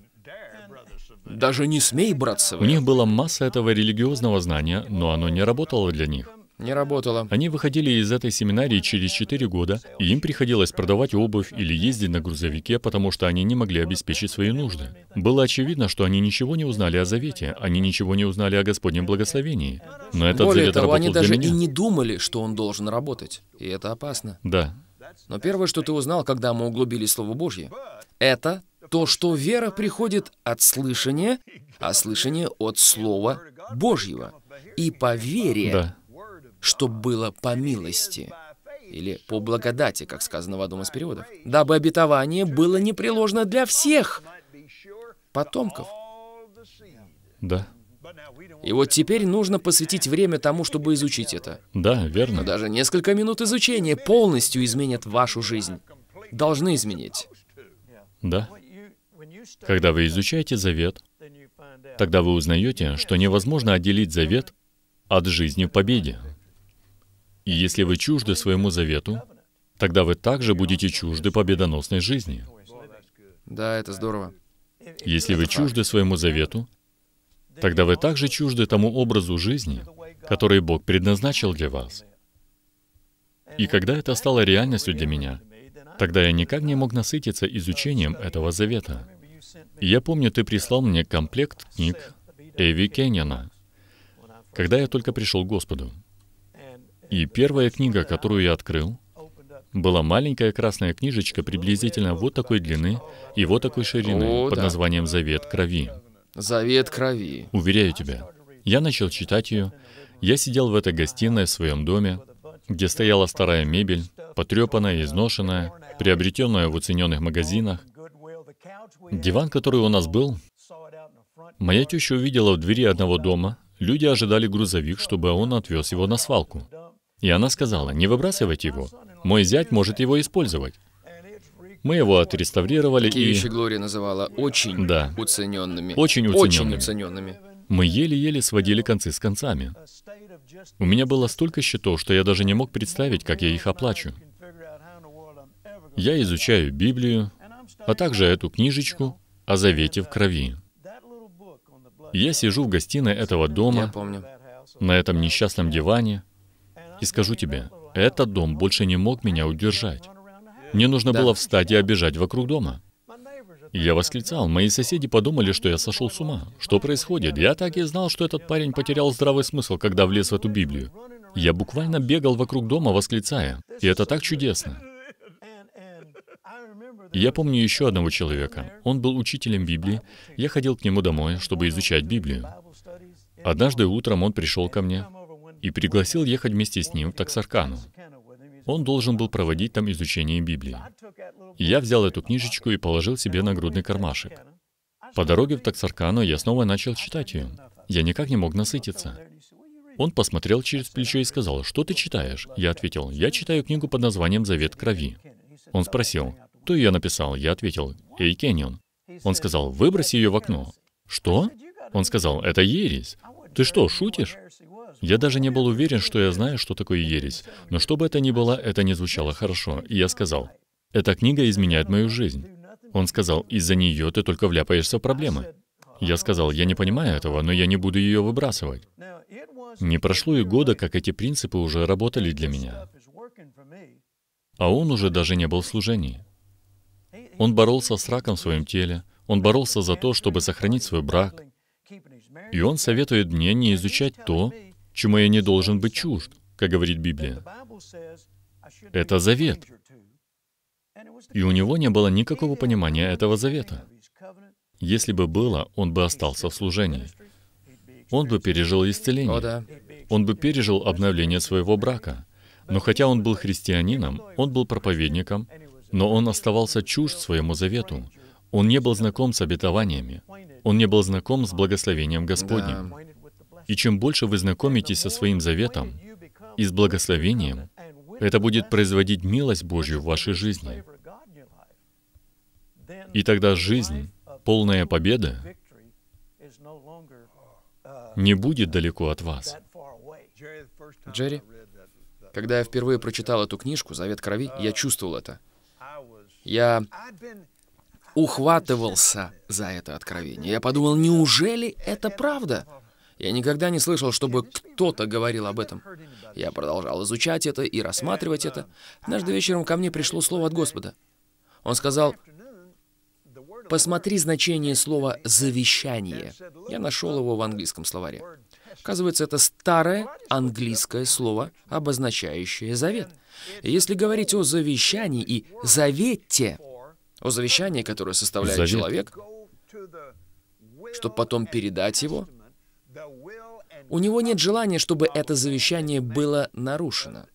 Даже не смей, браться. У них была масса этого религиозного знания, но оно не работало для них. Не работало. Они выходили из этой семинарии через 4 года, и им приходилось продавать обувь или ездить на грузовике, потому что они не могли обеспечить свои нужды. Было очевидно, что они ничего не узнали о Завете, они ничего не узнали о Господнем благословении. Но этот Более завет того, они даже меня. и не думали, что он должен работать. И это опасно. Да. Но первое, что ты узнал, когда мы углубили Слово Божье, это то, что вера приходит от слышания, а слышание от Слова Божьего. И по вере да что было по милости, или по благодати, как сказано в одном из переводов, дабы обетование было непреложно для всех потомков. Да. И вот теперь нужно посвятить время тому, чтобы изучить это. Да, верно. Даже несколько минут изучения полностью изменят вашу жизнь. Должны изменить. Да. Когда вы изучаете завет, тогда вы узнаете, что невозможно отделить завет от жизни в победе. И если вы чужды своему завету, тогда вы также будете чужды победоносной жизни. Да, это здорово. Если вы чужды своему завету, тогда вы также чужды тому образу жизни, который Бог предназначил для вас. И когда это стало реальностью для меня, тогда я никак не мог насытиться изучением этого завета. я помню, ты прислал мне комплект книг Эви Кеннина, когда я только пришел к Господу. И первая книга, которую я открыл, была маленькая красная книжечка приблизительно вот такой длины и вот такой ширины О, под да. названием «Завет крови». «Завет крови». Уверяю тебя, я начал читать ее. Я сидел в этой гостиной в своем доме, где стояла старая мебель, потрепанная, изношенная, приобретенная в уцененных магазинах. Диван, который у нас был, моя теща увидела в двери одного дома, люди ожидали грузовик, чтобы он отвез его на свалку. И она сказала, не выбрасывайте его. Мой зять может его использовать. Мы его отреставрировали Киевича и... Глория называла очень да. уцененными. Очень уцененными. Очень уцененными. Мы еле-еле сводили концы с концами. У меня было столько счетов, что я даже не мог представить, как я их оплачу. Я изучаю Библию, а также эту книжечку о завете в крови. Я сижу в гостиной этого дома, на этом несчастном диване, и скажу тебе, этот дом больше не мог меня удержать. Мне нужно было встать и обижать вокруг дома. И я восклицал, мои соседи подумали, что я сошел с ума. Что происходит? Я так и знал, что этот парень потерял здравый смысл, когда влез в эту Библию. Я буквально бегал вокруг дома, восклицая. И это так чудесно. я помню еще одного человека. Он был учителем Библии. Я ходил к нему домой, чтобы изучать Библию. Однажды утром он пришел ко мне и пригласил ехать вместе с ним в Таксаркану. Он должен был проводить там изучение Библии. я взял эту книжечку и положил себе на грудный кармашек. По дороге в Таксаркану я снова начал читать ее. Я никак не мог насытиться. Он посмотрел через плечо и сказал, «Что ты читаешь?» Я ответил, «Я читаю книгу под названием «Завет крови». Он спросил, «Кто ее написал?» Я ответил, «Эй, Кеннион». Он сказал, «Выброси ее в окно». «Что?» Он сказал, «Это ересь». «Ты что, шутишь?» Я даже не был уверен, что я знаю, что такое ересь. Но что бы это ни было, это не звучало хорошо. И я сказал, «Эта книга изменяет мою жизнь». Он сказал, «Из-за нее ты только вляпаешься в проблемы». Я сказал, «Я не понимаю этого, но я не буду ее выбрасывать». Не прошло и года, как эти принципы уже работали для меня. А он уже даже не был в служении. Он боролся с раком в своем теле, он боролся за то, чтобы сохранить свой брак. И он советует мне не изучать то, чему я не должен быть чужд, как говорит Библия. Это завет. И у него не было никакого понимания этого завета. Если бы было, он бы остался в служении. Он бы пережил исцеление. Он бы пережил обновление своего брака. Но хотя он был христианином, он был проповедником, но он оставался чужд своему завету. Он не был знаком с обетованиями. Он не был знаком с благословением Господним. Да. И чем больше вы знакомитесь со своим заветом и с благословением, это будет производить милость Божью в вашей жизни. И тогда жизнь, полная победы, не будет далеко от вас. Джерри, когда я впервые прочитал эту книжку «Завет крови», я чувствовал это. Я ухватывался за это откровение. Я подумал, неужели это правда? Я никогда не слышал, чтобы кто-то говорил об этом. Я продолжал изучать это и рассматривать это. Однажды вечером ко мне пришло слово от Господа. Он сказал, «Посмотри значение слова «завещание». Я нашел его в английском словаре. Оказывается, это старое английское слово, обозначающее завет. И если говорить о завещании и завете, о завещании, которое составляет завет. человек, чтобы потом передать его, у него нет желания, чтобы это завещание было нарушено.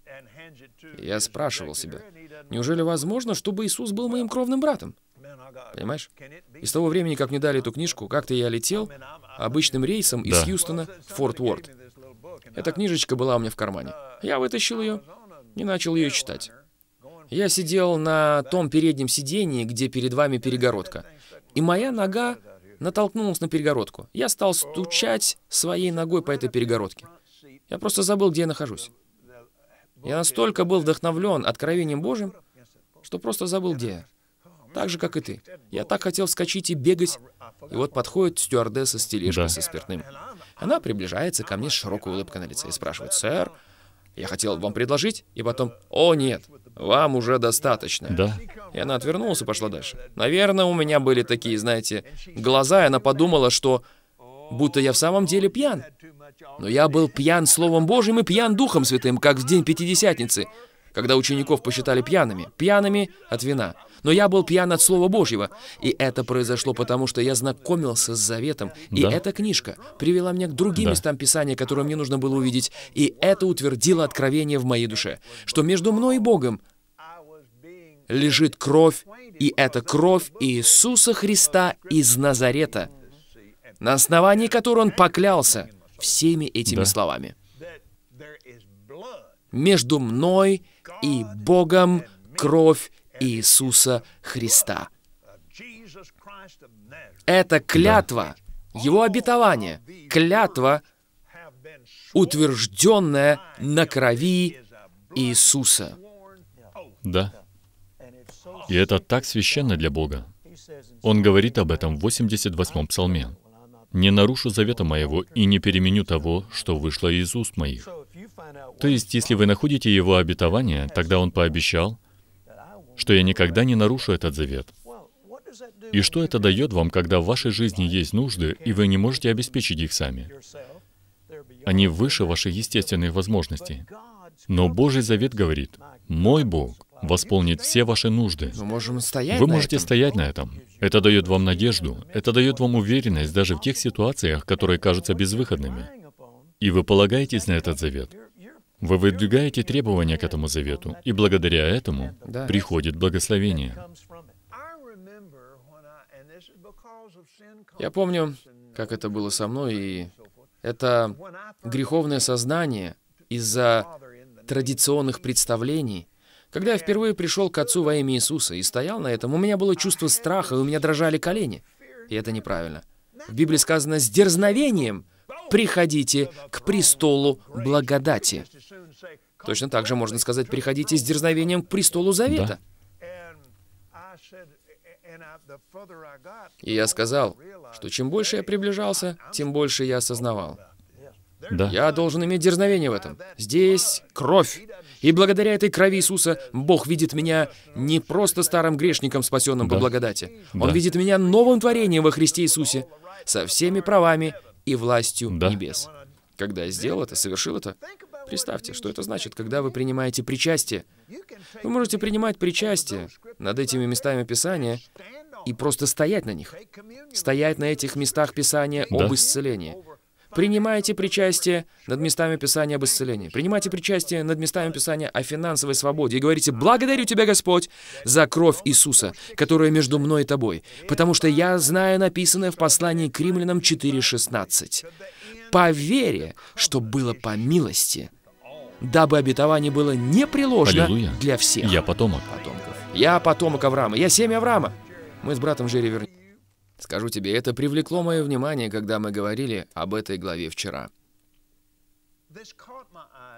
Я спрашивал себя, неужели возможно, чтобы Иисус был моим кровным братом? Понимаешь? И с того времени, как мне дали эту книжку, как-то я летел обычным рейсом из да. Хьюстона в Форт Уорд. Эта книжечка была у меня в кармане. Я вытащил ее и начал ее читать. Я сидел на том переднем сидении, где перед вами перегородка. И моя нога натолкнулась на перегородку. Я стал стучать своей ногой по этой перегородке. Я просто забыл, где я нахожусь. Я настолько был вдохновлен откровением Божьим, что просто забыл, где я. Так же, как и ты. Я так хотел вскочить и бегать. И вот подходит стюардесса с тележкой да. со спиртным. Она приближается ко мне с широкой улыбкой на лице и спрашивает, «Сэр, я хотел вам предложить?» И потом, «О, нет, вам уже достаточно. Да. И она отвернулась и пошла дальше. Наверное, у меня были такие, знаете, глаза, и она подумала, что будто я в самом деле пьян. Но я был пьян Словом Божьим и пьян Духом Святым, как в день Пятидесятницы когда учеников посчитали пьяными. Пьяными от вина. Но я был пьян от Слова Божьего. И это произошло потому, что я знакомился с Заветом. И да. эта книжка привела меня к другим да. местам Писания, которые мне нужно было увидеть. И это утвердило откровение в моей душе, что между мной и Богом лежит кровь, и это кровь Иисуса Христа из Назарета, на основании которой Он поклялся всеми этими да. словами. Между мной и и Богом кровь Иисуса Христа. Это клятва, его обетование, клятва, утвержденная на крови Иисуса. Да. И это так священно для Бога. Он говорит об этом в 88-м псалме. «Не нарушу завета моего и не переменю того, что вышло из уст моих». То есть, если вы находите его обетование, тогда он пообещал, что я никогда не нарушу этот завет. И что это дает вам, когда в вашей жизни есть нужды, и вы не можете обеспечить их сами? Они выше ваших естественных возможностей. Но Божий завет говорит, «Мой Бог восполнит все ваши нужды». Мы можем стоять Вы можете этом. стоять на этом. Это дает вам надежду, это дает вам уверенность даже в тех ситуациях, которые кажутся безвыходными. И вы полагаетесь на этот завет. Вы выдвигаете требования к этому завету, и благодаря этому да. приходит благословение. Я помню, как это было со мной, и это греховное сознание из-за традиционных представлений. Когда я впервые пришел к Отцу во имя Иисуса и стоял на этом, у меня было чувство страха, и у меня дрожали колени. И это неправильно. В Библии сказано «с дерзновением», приходите к престолу благодати. Точно так же можно сказать, приходите с дерзновением к престолу завета. Да. И я сказал, что чем больше я приближался, тем больше я осознавал. Да. Я должен иметь дерзновение в этом. Здесь кровь. И благодаря этой крови Иисуса Бог видит меня не просто старым грешником, спасенным да. по благодати. Он да. видит меня новым творением во Христе Иисусе, со всеми правами и властью да. небес. Когда я сделал это, совершил это, представьте, что это значит, когда вы принимаете причастие. Вы можете принимать причастие над этими местами Писания и просто стоять на них. Стоять на этих местах Писания да. об исцелении. Принимайте причастие над местами Писания об исцелении. Принимайте причастие над местами Писания о финансовой свободе. И говорите, благодарю Тебя, Господь, за кровь Иисуса, которая между мной и Тобой, потому что я знаю написанное в послании к римлянам 4.16. «По вере, что было по милости, дабы обетование было не приложено Аллилуйя. для всех». Я потомок. Потомков. Я потомок Авраама. Я семья Авраама. Мы с братом Жерри вернемся. Скажу тебе, это привлекло мое внимание, когда мы говорили об этой главе вчера.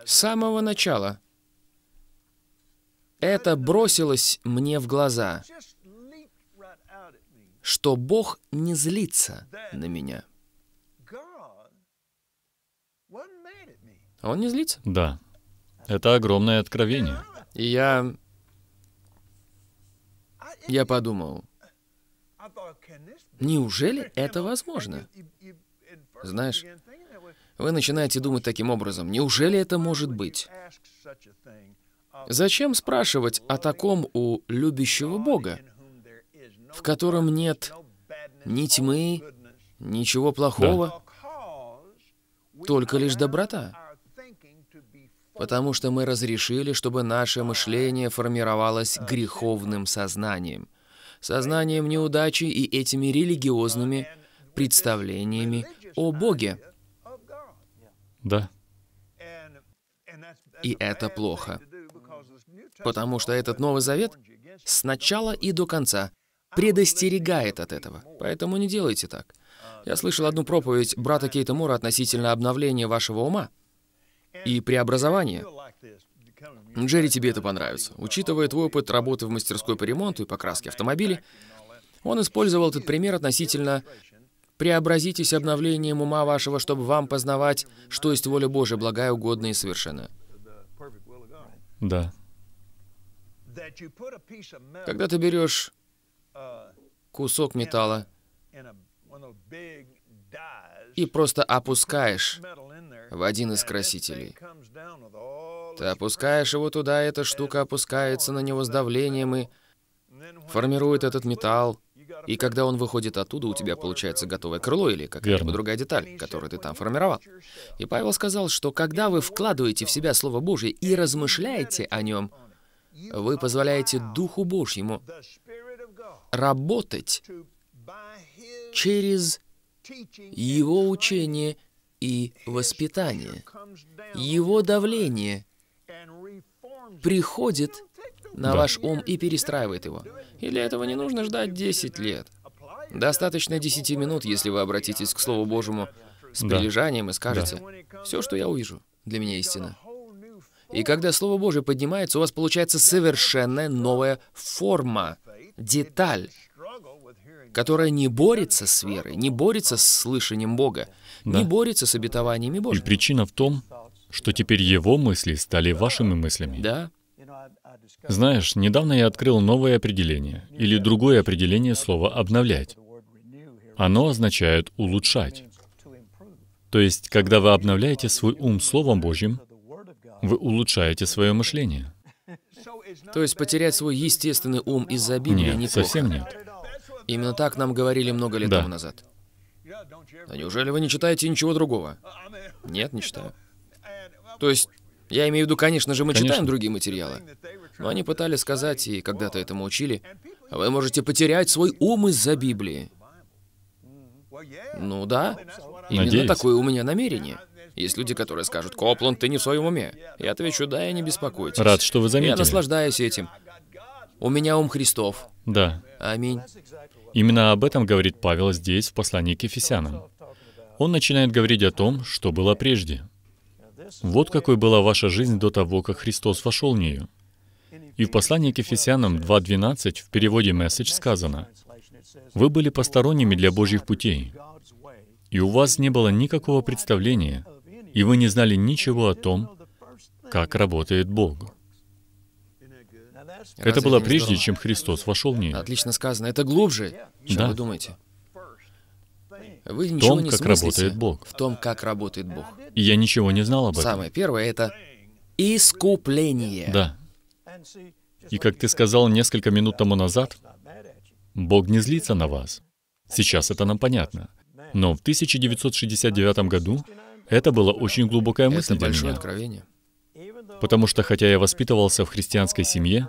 С самого начала это бросилось мне в глаза, что Бог не злится на меня. Он не злится? Да. Это огромное откровение. И я... Я подумал, Неужели это возможно? Знаешь, вы начинаете думать таким образом, неужели это может быть? Зачем спрашивать о таком у любящего Бога, в котором нет ни тьмы, ничего плохого, да. только лишь доброта? Потому что мы разрешили, чтобы наше мышление формировалось греховным сознанием – сознанием неудачи и этими религиозными представлениями о Боге. Да. И это плохо. Потому что этот Новый Завет с начала и до конца предостерегает от этого. Поэтому не делайте так. Я слышал одну проповедь брата Кейта Мора относительно обновления вашего ума и преобразования. Джерри, тебе это понравится. Учитывая твой опыт работы в мастерской по ремонту и покраске автомобилей, он использовал этот пример относительно «преобразитесь обновлением ума вашего, чтобы вам познавать, что есть воля Божия, благая, угодная и совершенная». Да. Когда ты берешь кусок металла и просто опускаешь в один из красителей, ты опускаешь его туда, эта штука опускается на него с давлением и формирует этот металл. И когда он выходит оттуда, у тебя получается готовое крыло или какая-либо другая деталь, которую ты там формировал. И Павел сказал, что когда вы вкладываете в себя Слово Божье и размышляете о нем, вы позволяете Духу Божьему работать через его учение и воспитание, его давление приходит на да. ваш ум и перестраивает его. И для этого не нужно ждать 10 лет. Достаточно 10 минут, если вы обратитесь к Слову Божьему с прилежанием да. и скажете, «Все, что я увижу, для меня истина». И когда Слово Божье поднимается, у вас получается совершенно новая форма, деталь, которая не борется с верой, не борется с слышанием Бога, да. не борется с обетованиями Божьими. И причина в том, что теперь его мысли стали вашими мыслями. Да. Знаешь, недавно я открыл новое определение, или другое определение слова «обновлять». Оно означает «улучшать». То есть, когда вы обновляете свой ум Словом Божьим, вы улучшаете свое мышление. То есть потерять свой естественный ум из-за Библии нет, совсем нет. Именно так нам говорили много лет да. тому назад. Да неужели вы не читаете ничего другого? Нет, не читаю. То есть, я имею в виду, конечно же, мы конечно. читаем другие материалы. Но они пытались сказать, и когда-то этому учили, вы можете потерять свой ум из-за Библии. Ну да, именно такое у меня намерение. Есть люди, которые скажут, Копланд, ты не в своем уме. Я отвечу, да, я не беспокойтесь. Рад, что вы заметили. Я наслаждаюсь этим. У меня ум Христов. Да. Аминь. Именно об этом говорит Павел здесь, в послании к Ефесянам. Он начинает говорить о том, что было прежде. Вот какой была ваша жизнь до того, как Христос вошел в нее. И в послании к Ефесянам 2.12 в переводе «Месседж» сказано, «Вы были посторонними для Божьих путей, и у вас не было никакого представления, и вы не знали ничего о том, как работает Бог». это было прежде, чем Христос вошел в нее. Отлично сказано. Это глубже, что да. вы думаете. Вы ничего том, не как работает Бог. В том, как работает Бог. И я ничего не знал об этом. Самое первое — это искупление. Да. И как ты сказал несколько минут тому назад, Бог не злится на вас. Сейчас это нам понятно. Но в 1969 году это было очень глубокая мысль это для большое меня. откровение. Потому что, хотя я воспитывался в христианской семье,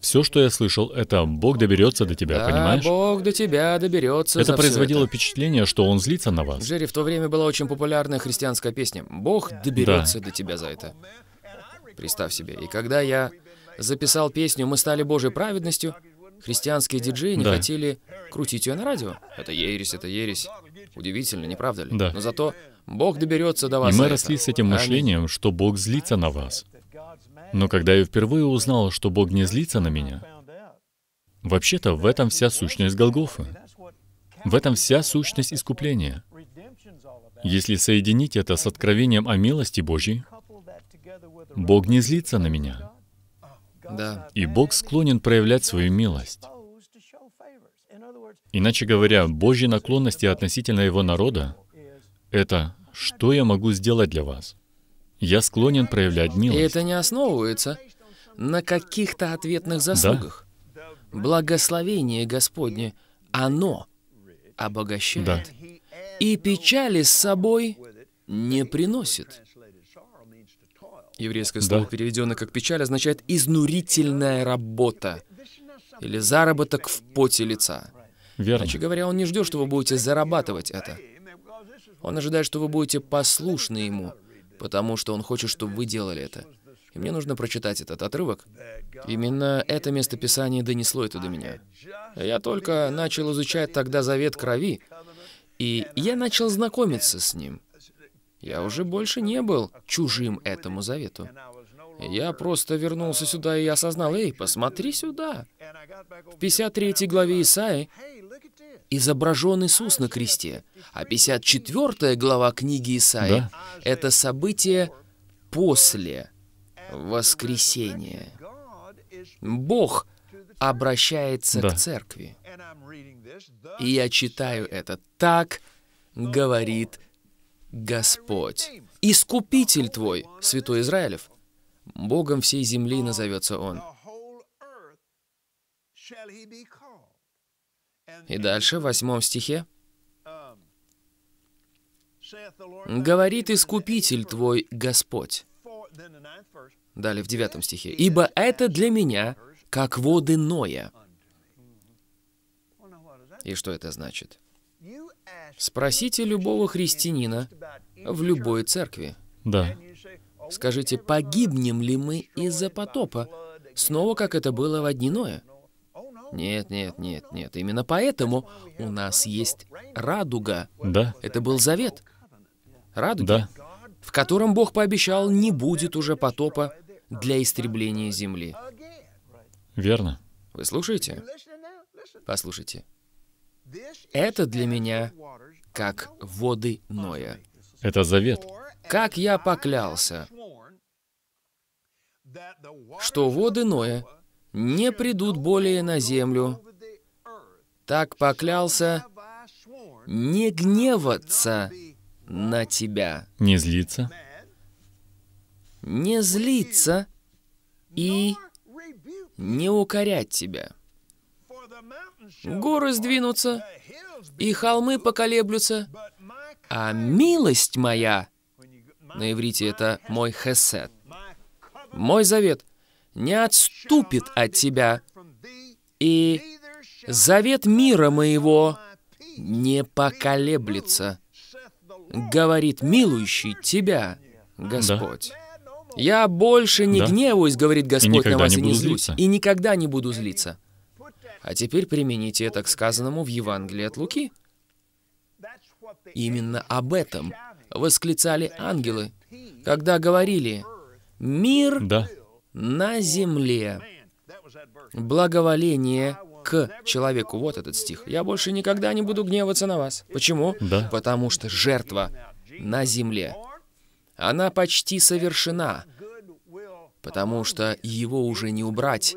все, что я слышал, это «Бог доберется до тебя», да, понимаешь? Бог до тебя доберется. Это производило это. впечатление, что он злится на вас. Джерри, в то время была очень популярная христианская песня. Бог доберется да. до тебя за это. Представь себе. И когда я записал песню «Мы стали Божьей праведностью», христианские диджеи не да. хотели крутить ее на радио. Это ересь, это ересь. Удивительно, не правда ли? Да. Но зато Бог доберется до вас. И мы росли это. с этим мышлением, Аминь. что Бог злится на вас. Но когда я впервые узнал, что Бог не злится на меня, вообще-то в этом вся сущность Голгофы. В этом вся сущность искупления. Если соединить это с откровением о милости Божьей, Бог не злится на меня. Да. И Бог склонен проявлять свою милость. Иначе говоря, Божьи наклонности относительно Его народа — это «что я могу сделать для вас?» Я склонен проявлять милость. И это не основывается на каких-то ответных заслугах. Да. Благословение Господне, оно обогащает. Да. И печали с собой не приносит. Еврейское слово, да. переведенное как печаль, означает изнурительная работа или заработок в поте лица. Верно. Иначе говоря, он не ждет, что вы будете зарабатывать это. Он ожидает, что вы будете послушны ему — потому что он хочет, чтобы вы делали это. И мне нужно прочитать этот отрывок. Именно это местописание донесло это до меня. Я только начал изучать тогда завет крови, и я начал знакомиться с ним. Я уже больше не был чужим этому завету. Я просто вернулся сюда и осознал, «Эй, посмотри сюда!» В 53 главе Исаии изображен Иисус на кресте, а 54 глава книги Исаии да. — это событие после воскресения. Бог обращается да. к церкви. И я читаю это. «Так говорит Господь, Искупитель твой, святой Израилев». Богом всей земли назовется Он. И дальше, в восьмом стихе. «Говорит Искупитель твой Господь». Далее в девятом стихе. «Ибо это для меня, как воды Ноя». И что это значит? Спросите любого христианина в любой церкви. Да. Скажите, погибнем ли мы из-за потопа? Снова, как это было в одни Ноя. Нет, нет, нет, нет. Именно поэтому у нас есть радуга. Да. Это был завет. радуга, Да. В котором Бог пообещал, не будет уже потопа для истребления земли. Верно. Вы слушаете? Послушайте. Это для меня как воды Ноя. Это завет. Как я поклялся, что воды Ноя не придут более на землю. Так поклялся не гневаться на тебя. Не злиться. Не злиться и не укорять тебя. Горы сдвинутся, и холмы поколеблются, а милость моя, на иврите это мой хесед, мой завет, не отступит от тебя, и завет мира моего не поколеблется, говорит милующий тебя, Господь. Да. Я больше не да. гневаюсь, говорит Господь, на вас и не злюсь, злиться. и никогда не буду злиться. А теперь примените это к сказанному в Евангелии от Луки. Именно об этом восклицали ангелы, когда говорили «Мир да на земле благоволение к человеку. Вот этот стих. Я больше никогда не буду гневаться на вас. Почему? Да. Потому что жертва на земле, она почти совершена, потому что его уже не убрать.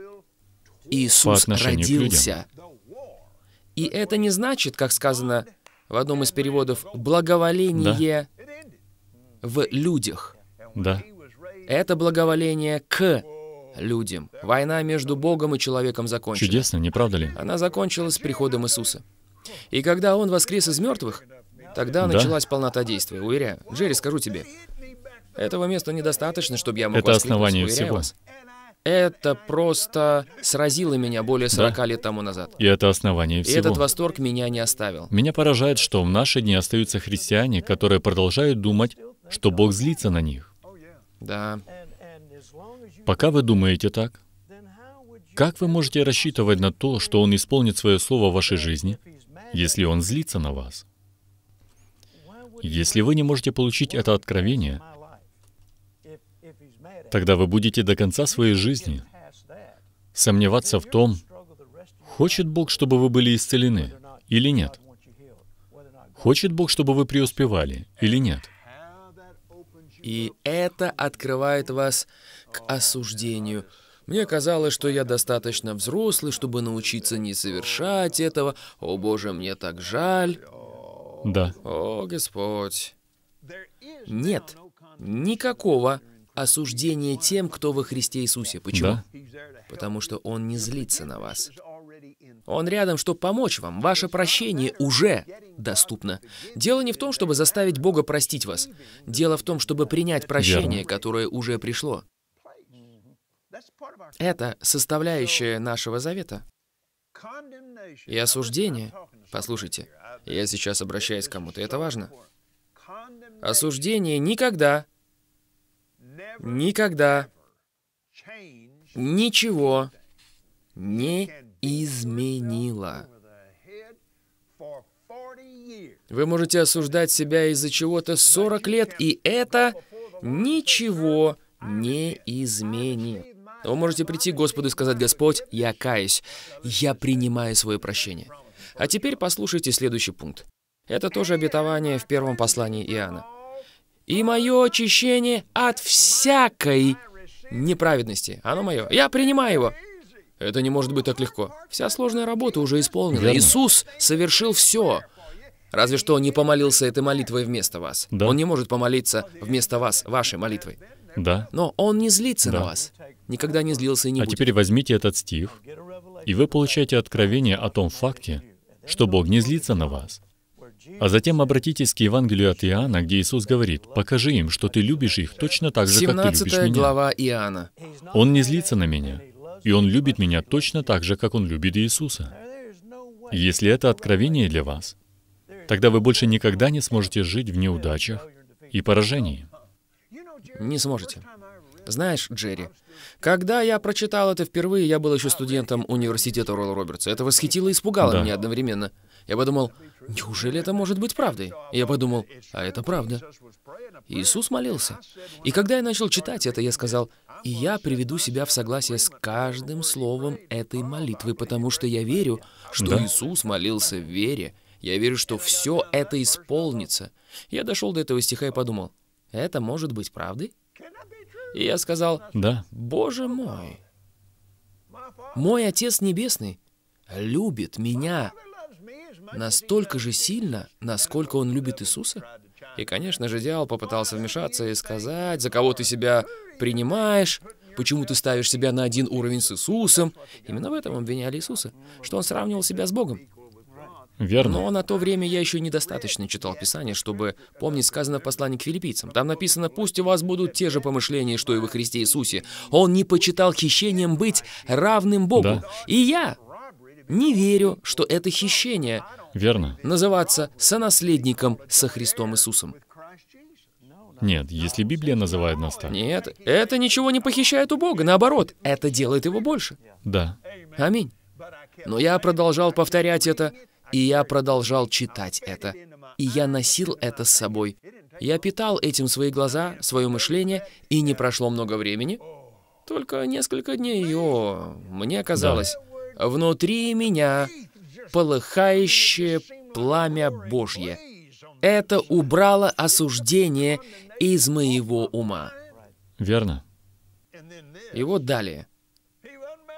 Иисус родился. И это не значит, как сказано в одном из переводов, благоволение да. в людях. Да. Это благоволение к людям. Война между Богом и человеком закончилась. Чудесно, не правда ли? Она закончилась с приходом Иисуса. И когда Он воскрес из мертвых, тогда да? началась полнота действия, уверяю. Джерри, скажу тебе, этого места недостаточно, чтобы я мог Это основание всего. Вас. Это просто сразило меня более 40 да. лет тому назад. И это основание всего. И этот восторг меня не оставил. Меня поражает, что в наши дни остаются христиане, которые продолжают думать, что Бог злится на них. Да. Пока вы думаете так, как вы можете рассчитывать на то, что Он исполнит свое слово в вашей жизни, если Он злится на вас? Если вы не можете получить это откровение, тогда вы будете до конца своей жизни сомневаться в том, хочет Бог, чтобы вы были исцелены или нет. Хочет Бог, чтобы вы преуспевали или нет. И это открывает вас к осуждению. Мне казалось, что я достаточно взрослый, чтобы научиться не совершать этого. О боже, мне так жаль. Да. О, Господь. Нет никакого осуждения тем, кто во Христе Иисусе. Почему? Да. Потому что Он не злится на вас. Он рядом, чтобы помочь вам. Ваше прощение уже доступно. Дело не в том, чтобы заставить Бога простить вас. Дело в том, чтобы принять прощение, Верно. которое уже пришло. Это составляющая нашего завета. И осуждение. Послушайте, я сейчас обращаюсь к кому-то, это важно. Осуждение никогда, никогда, ничего не изменила. Вы можете осуждать себя из-за чего-то 40 лет, и это ничего не изменит. Вы можете прийти к Господу и сказать, «Господь, я каюсь, я принимаю свое прощение». А теперь послушайте следующий пункт. Это тоже обетование в первом послании Иоанна. «И мое очищение от всякой неправедности». Оно мое. Я принимаю его. Это не может быть так легко. Вся сложная работа уже исполнена. Верно. Иисус совершил все. Разве что не помолился этой молитвой вместо вас. Да. Он не может помолиться вместо вас, вашей молитвой. Да. Но Он не злится да. на вас. Никогда не злился и не а будет. А теперь возьмите этот стих, и вы получаете откровение о том факте, что Бог не злится на вас. А затем обратитесь к Евангелию от Иоанна, где Иисус говорит, «Покажи им, что ты любишь их точно так же, как ты любишь меня». глава Иоанна. «Он не злится на меня, и Он любит меня точно так же, как Он любит Иисуса. если это откровение для вас, тогда вы больше никогда не сможете жить в неудачах и поражении. Не сможете. Знаешь, Джерри, когда я прочитал это впервые, я был еще студентом университета Ролла Робертса. Это восхитило и испугало да. меня одновременно. Я подумал, неужели это может быть правдой? Я подумал, а это правда. Иисус молился. И когда я начал читать это, я сказал, и я приведу себя в согласие с каждым словом этой молитвы, потому что я верю, что да? Иисус молился в вере. Я верю, что все это исполнится. Я дошел до этого стиха и подумал, это может быть правдой? И я сказал, да. Боже мой, мой Отец Небесный любит меня настолько же сильно, насколько он любит Иисуса? И, конечно же, дьявол попытался вмешаться и сказать, за кого ты себя принимаешь, почему ты ставишь себя на один уровень с Иисусом. Именно в этом обвиняли Иисуса, что он сравнивал себя с Богом. Верно. Но на то время я еще недостаточно читал Писание, чтобы помнить сказано в послании к филиппийцам. Там написано, пусть у вас будут те же помышления, что и во Христе Иисусе. Он не почитал хищением быть равным Богу. Да. И я не верю, что это хищение. Верно. Называться сонаследником со Христом Иисусом. Нет, если Библия называет нас так. Нет, это ничего не похищает у Бога, наоборот, это делает его больше. Да. Аминь. Но я продолжал повторять это, и я продолжал читать это. И я носил это с собой. Я питал этим свои глаза, свое мышление, и не прошло много времени, только несколько дней, и о, мне казалось, да внутри меня полыхающее пламя Божье. Это убрало осуждение из моего ума. Верно. И вот далее.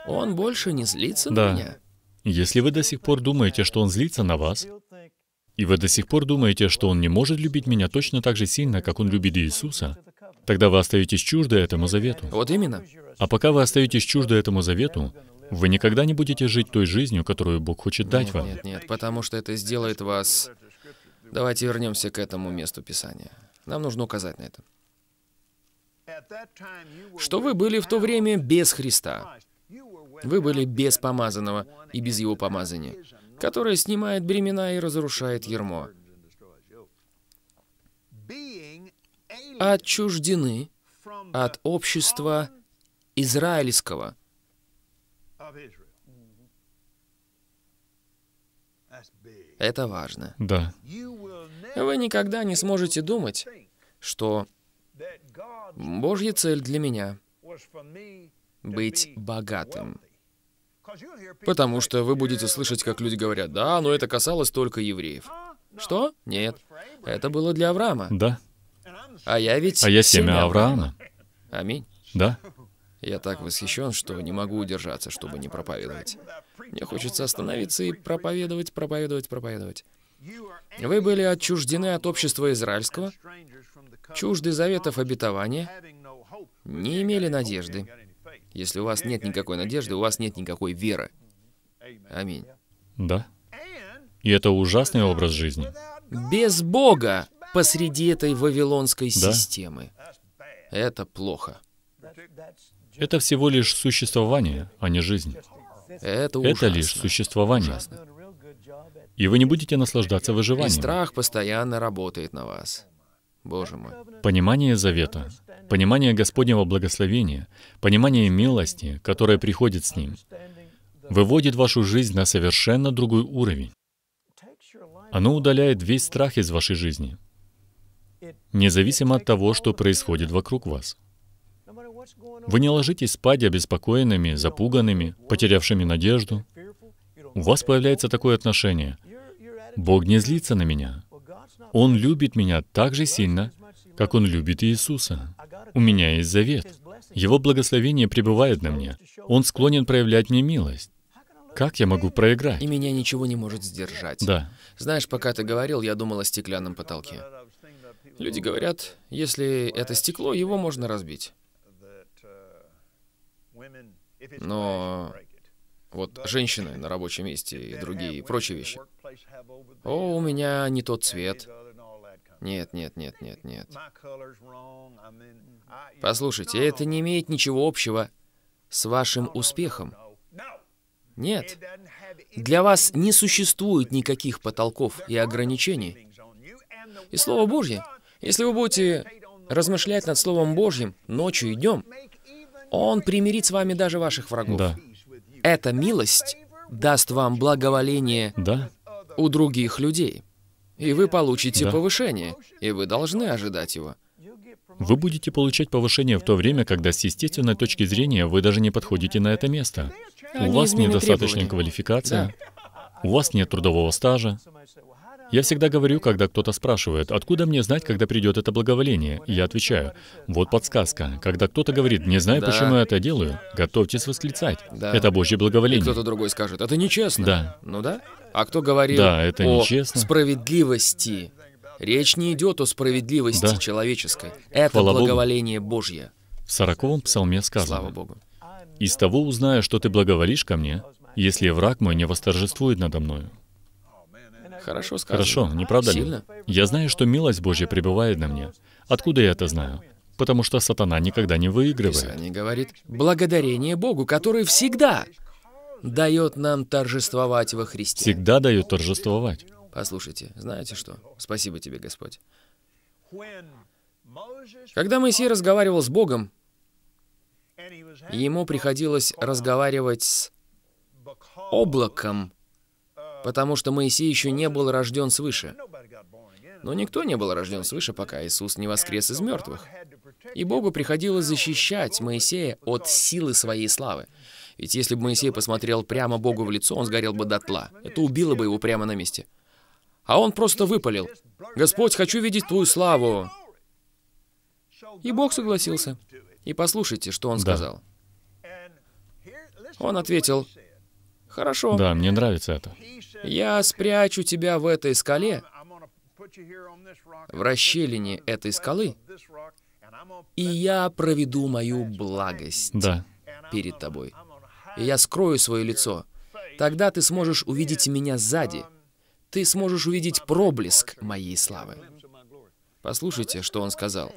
Он больше не злится да. на меня. Если вы до сих пор думаете, что он злится на вас, и вы до сих пор думаете, что он не может любить меня точно так же сильно, как он любит Иисуса, тогда вы остаетесь чужды этому завету. Вот именно. А пока вы остаетесь чужды этому завету, вы никогда не будете жить той жизнью, которую Бог хочет дать вам. Нет, нет, потому что это сделает вас... Давайте вернемся к этому месту Писания. Нам нужно указать на это. Что вы были в то время без Христа. Вы были без помазанного и без его помазания, которое снимает бремена и разрушает ермо. Отчуждены от общества израильского – Это важно. Да. Вы никогда не сможете думать, что Божья цель для меня — быть богатым. Потому что вы будете слышать, как люди говорят, «Да, но это касалось только евреев». Что? Нет. Это было для Авраама. Да. А я ведь А я семя Авраама. Аминь. Да. Я так восхищен, что не могу удержаться, чтобы не проповедовать. Мне хочется остановиться и проповедовать, проповедовать, проповедовать. Вы были отчуждены от общества израильского, чужды заветов обетования, не имели надежды. Если у вас нет никакой надежды, у вас нет никакой веры. Аминь. Да. И это ужасный образ жизни. Без Бога посреди этой вавилонской да. системы. Это плохо. Это всего лишь существование, а не жизнь. Это Это лишь существование. Ужасно. И вы не будете наслаждаться выживанием. И страх постоянно работает на вас. Боже мой. Понимание завета, понимание Господнего благословения, понимание милости, которая приходит с Ним, выводит вашу жизнь на совершенно другой уровень. Оно удаляет весь страх из вашей жизни, независимо от того, что происходит вокруг вас. Вы не ложитесь спать обеспокоенными, запуганными, потерявшими надежду. У вас появляется такое отношение. Бог не злится на меня. Он любит меня так же сильно, как Он любит Иисуса. У меня есть завет. Его благословение пребывает на мне. Он склонен проявлять мне милость. Как я могу проиграть? И меня ничего не может сдержать. Да. Знаешь, пока ты говорил, я думал о стеклянном потолке. Люди говорят, если это стекло, его можно разбить. Но вот женщины на рабочем месте и другие и прочие вещи. О, у меня не тот цвет. Нет, нет, нет, нет, нет. Послушайте, это не имеет ничего общего с вашим успехом. Нет. Для вас не существует никаких потолков и ограничений. И Слово Божье, если вы будете размышлять над Словом Божьим ночью и днем, он примирит с вами даже ваших врагов. Да. Эта милость даст вам благоволение да. у других людей. И вы получите да. повышение, и вы должны ожидать его. Вы будете получать повышение в то время, когда с естественной точки зрения вы даже не подходите на это место. Они у вас недостаточная требования. квалификация, да. у вас нет трудового стажа. Я всегда говорю, когда кто-то спрашивает, откуда мне знать, когда придет это благоволение? я отвечаю, вот подсказка. Когда кто-то говорит, не знаю, да. почему я это делаю, готовьтесь восклицать. Да. Это Божье благоволение. Кто-то другой скажет, это нечестно. Да. Ну да. А кто говорил да, это о нечестно. справедливости? Речь не идет о справедливости да. человеческой. Это Хвала благоволение Богу. Божье. В сороковом псалме сказано. Слава Богу. «Из того узнаю, что ты благоволишь ко мне, если враг мой не восторжествует надо мною». Хорошо сказано. Хорошо, не правда ли? Сильно. Я знаю, что милость Божья пребывает на мне. Откуда я это знаю? Потому что сатана никогда не выигрывает. Писание говорит, благодарение Богу, который всегда дает нам торжествовать во Христе. Всегда дает торжествовать. Послушайте, знаете что? Спасибо тебе, Господь. Когда Моисей разговаривал с Богом, ему приходилось разговаривать с облаком потому что Моисей еще не был рожден свыше. Но никто не был рожден свыше, пока Иисус не воскрес из мертвых. И Богу приходилось защищать Моисея от силы своей славы. Ведь если бы Моисей посмотрел прямо Богу в лицо, он сгорел бы дотла. Это убило бы его прямо на месте. А он просто выпалил. «Господь, хочу видеть Твою славу!» И Бог согласился. И послушайте, что он да. сказал. Он ответил, Хорошо. Да, мне нравится это. Я спрячу тебя в этой скале, в расщелине этой скалы, и я проведу мою благость да. перед тобой. И я скрою свое лицо. Тогда ты сможешь увидеть меня сзади. Ты сможешь увидеть проблеск моей славы. Послушайте, что он сказал.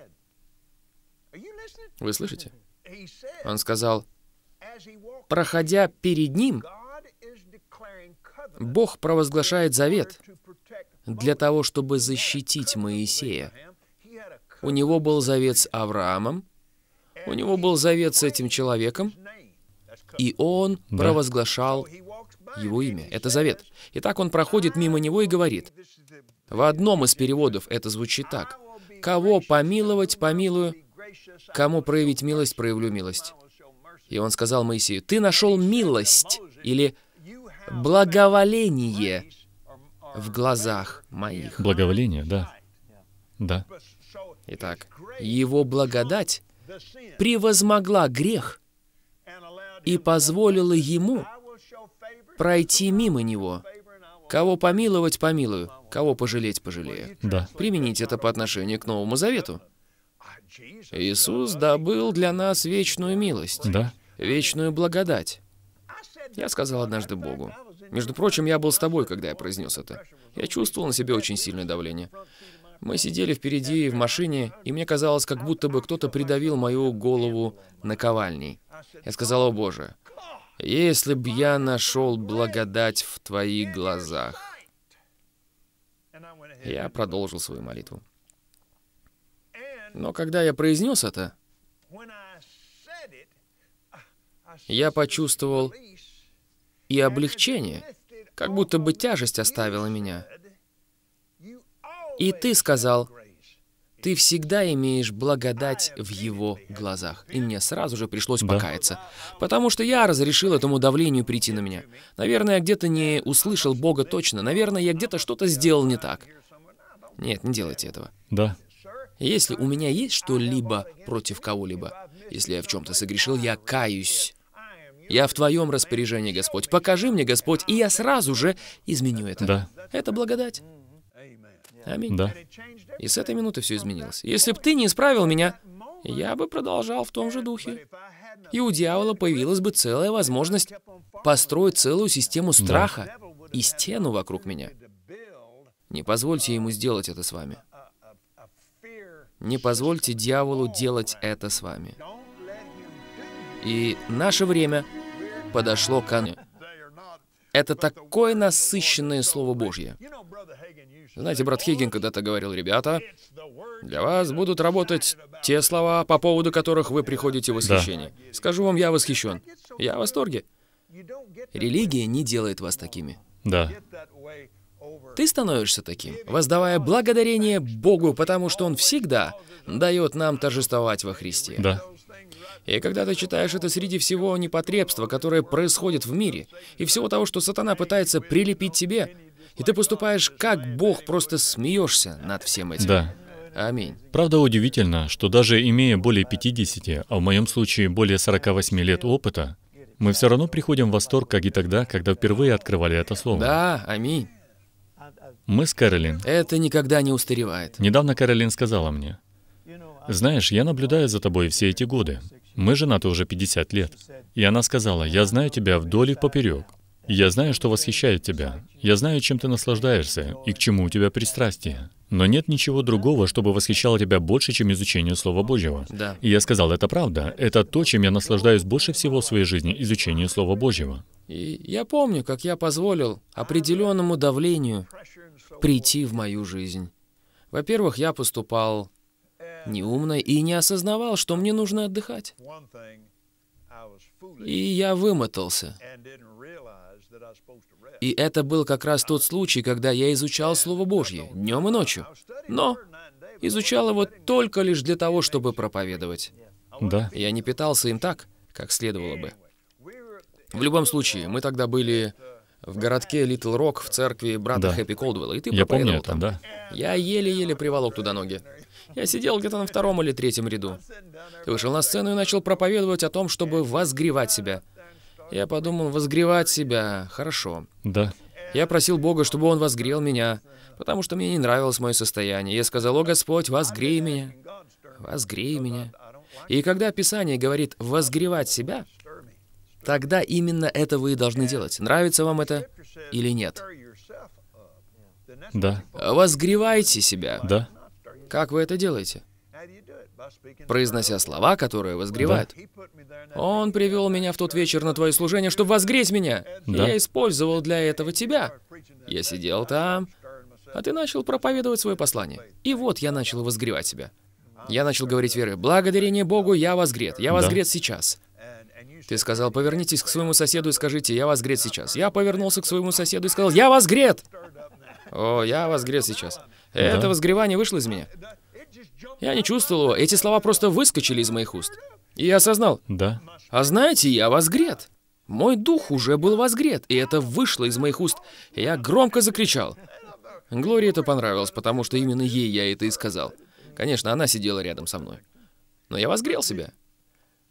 Вы слышите? Он сказал, проходя перед ним, Бог провозглашает завет для того, чтобы защитить Моисея. У него был завет с Авраамом, у него был завет с этим человеком, и он да. провозглашал его имя. Это завет. Итак, он проходит мимо него и говорит. В одном из переводов это звучит так. «Кого помиловать, помилую, кому проявить милость, проявлю милость». И он сказал Моисею, «Ты нашел милость» или благоволение в глазах моих. Благоволение, да. Да. Итак, Его благодать превозмогла грех и позволила Ему пройти мимо Него. Кого помиловать, помилую. Кого пожалеть, пожалею. Да. Применить это по отношению к Новому Завету. Иисус добыл для нас вечную милость. Да. Вечную благодать. Я сказал однажды Богу. Между прочим, я был с тобой, когда я произнес это. Я чувствовал на себе очень сильное давление. Мы сидели впереди в машине, и мне казалось, как будто бы кто-то придавил мою голову наковальней. Я сказал, о Боже, если б я нашел благодать в Твоих глазах. Я продолжил свою молитву. Но когда я произнес это, я почувствовал и облегчение, как будто бы тяжесть оставила меня. И ты сказал, ты всегда имеешь благодать в его глазах. И мне сразу же пришлось да. покаяться, потому что я разрешил этому давлению прийти на меня. Наверное, я где-то не услышал Бога точно. Наверное, я где-то что-то сделал не так. Нет, не делайте этого. Да. Если у меня есть что-либо против кого-либо, если я в чем-то согрешил, я каюсь я в Твоем распоряжении, Господь. Покажи мне, Господь, и я сразу же изменю это. Да. Это благодать. Аминь. Да. И с этой минуты все изменилось. Если бы ты не исправил меня, я бы продолжал в том же духе. И у дьявола появилась бы целая возможность построить целую систему страха да. и стену вокруг меня. Не позвольте ему сделать это с вами. Не позвольте дьяволу делать это с вами. И наше время — подошло к Анне. Это такое насыщенное Слово Божье. Знаете, брат Хиггин когда-то говорил, ребята, для вас будут работать те слова, по поводу которых вы приходите в восхищение. Да. Скажу вам, я восхищен. Я в восторге. Религия не делает вас такими. Да. Ты становишься таким, воздавая благодарение Богу, потому что Он всегда дает нам торжествовать во Христе. Да. И когда ты читаешь это среди всего непотребства, которое происходит в мире, и всего того, что сатана пытается прилепить тебе, и ты поступаешь как Бог, просто смеешься над всем этим. Да. Аминь. Правда, удивительно, что даже имея более 50, а в моем случае более 48 лет опыта, мы все равно приходим в восторг, как и тогда, когда впервые открывали это слово. Да, аминь. Мы с Кэролин. Это никогда не устаревает. Недавно Каролин сказала мне, «Знаешь, я наблюдаю за тобой все эти годы. Мы женаты уже 50 лет. И она сказала, «Я знаю тебя вдоль и поперек. Я знаю, что восхищает тебя. Я знаю, чем ты наслаждаешься и к чему у тебя пристрастие. Но нет ничего другого, чтобы восхищало тебя больше, чем изучение Слова Божьего. Да. И я сказал, это правда. Это то, чем я наслаждаюсь больше всего в своей жизни, изучение Слова Божьего. И я помню, как я позволил определенному давлению прийти в мою жизнь. Во-первых, я поступал неумной и не осознавал, что мне нужно отдыхать. И я вымотался. И это был как раз тот случай, когда я изучал Слово Божье днем и ночью. Но изучал его только лишь для того, чтобы проповедовать. Да. Я не питался им так, как следовало бы. В любом случае, мы тогда были в городке Литл Рок в церкви брата да. Хэппи Колдвелла, и ты Я помню там. это, да. Я еле-еле приволок туда ноги. Я сидел где-то на втором или третьем ряду. Ты вышел на сцену и начал проповедовать о том, чтобы возгревать себя. Я подумал, возгревать себя, хорошо. Да. Я просил Бога, чтобы Он возгрел меня, потому что мне не нравилось мое состояние. Я сказал, «О Господь, возгрей меня, возгрей меня». И когда Писание говорит «возгревать себя», тогда именно это вы и должны делать. Нравится вам это или нет? Да. Возгревайте себя. Да. Как вы это делаете? Произнося слова, которые возгревают. Да. Он привел меня в тот вечер на твое служение, чтобы возгреть меня. Да. Я использовал для этого тебя. Я сидел там, а ты начал проповедовать свое послание. И вот я начал возгревать себя. Я начал говорить верой, благодарение Богу, я возгрет, я возгрет да. сейчас. Ты сказал, повернитесь к своему соседу и скажите, я возгрет сейчас. Я повернулся к своему соседу и сказал, я возгрет! О, я возгрет сейчас. Да. Это возгревание вышло из меня. Я не чувствовал его. Эти слова просто выскочили из моих уст. И я осознал. Да. А знаете, я возгрет. Мой дух уже был возгрет, и это вышло из моих уст. Я громко закричал. Глории это понравилось, потому что именно ей я это и сказал. Конечно, она сидела рядом со мной. Но я возгрел себя.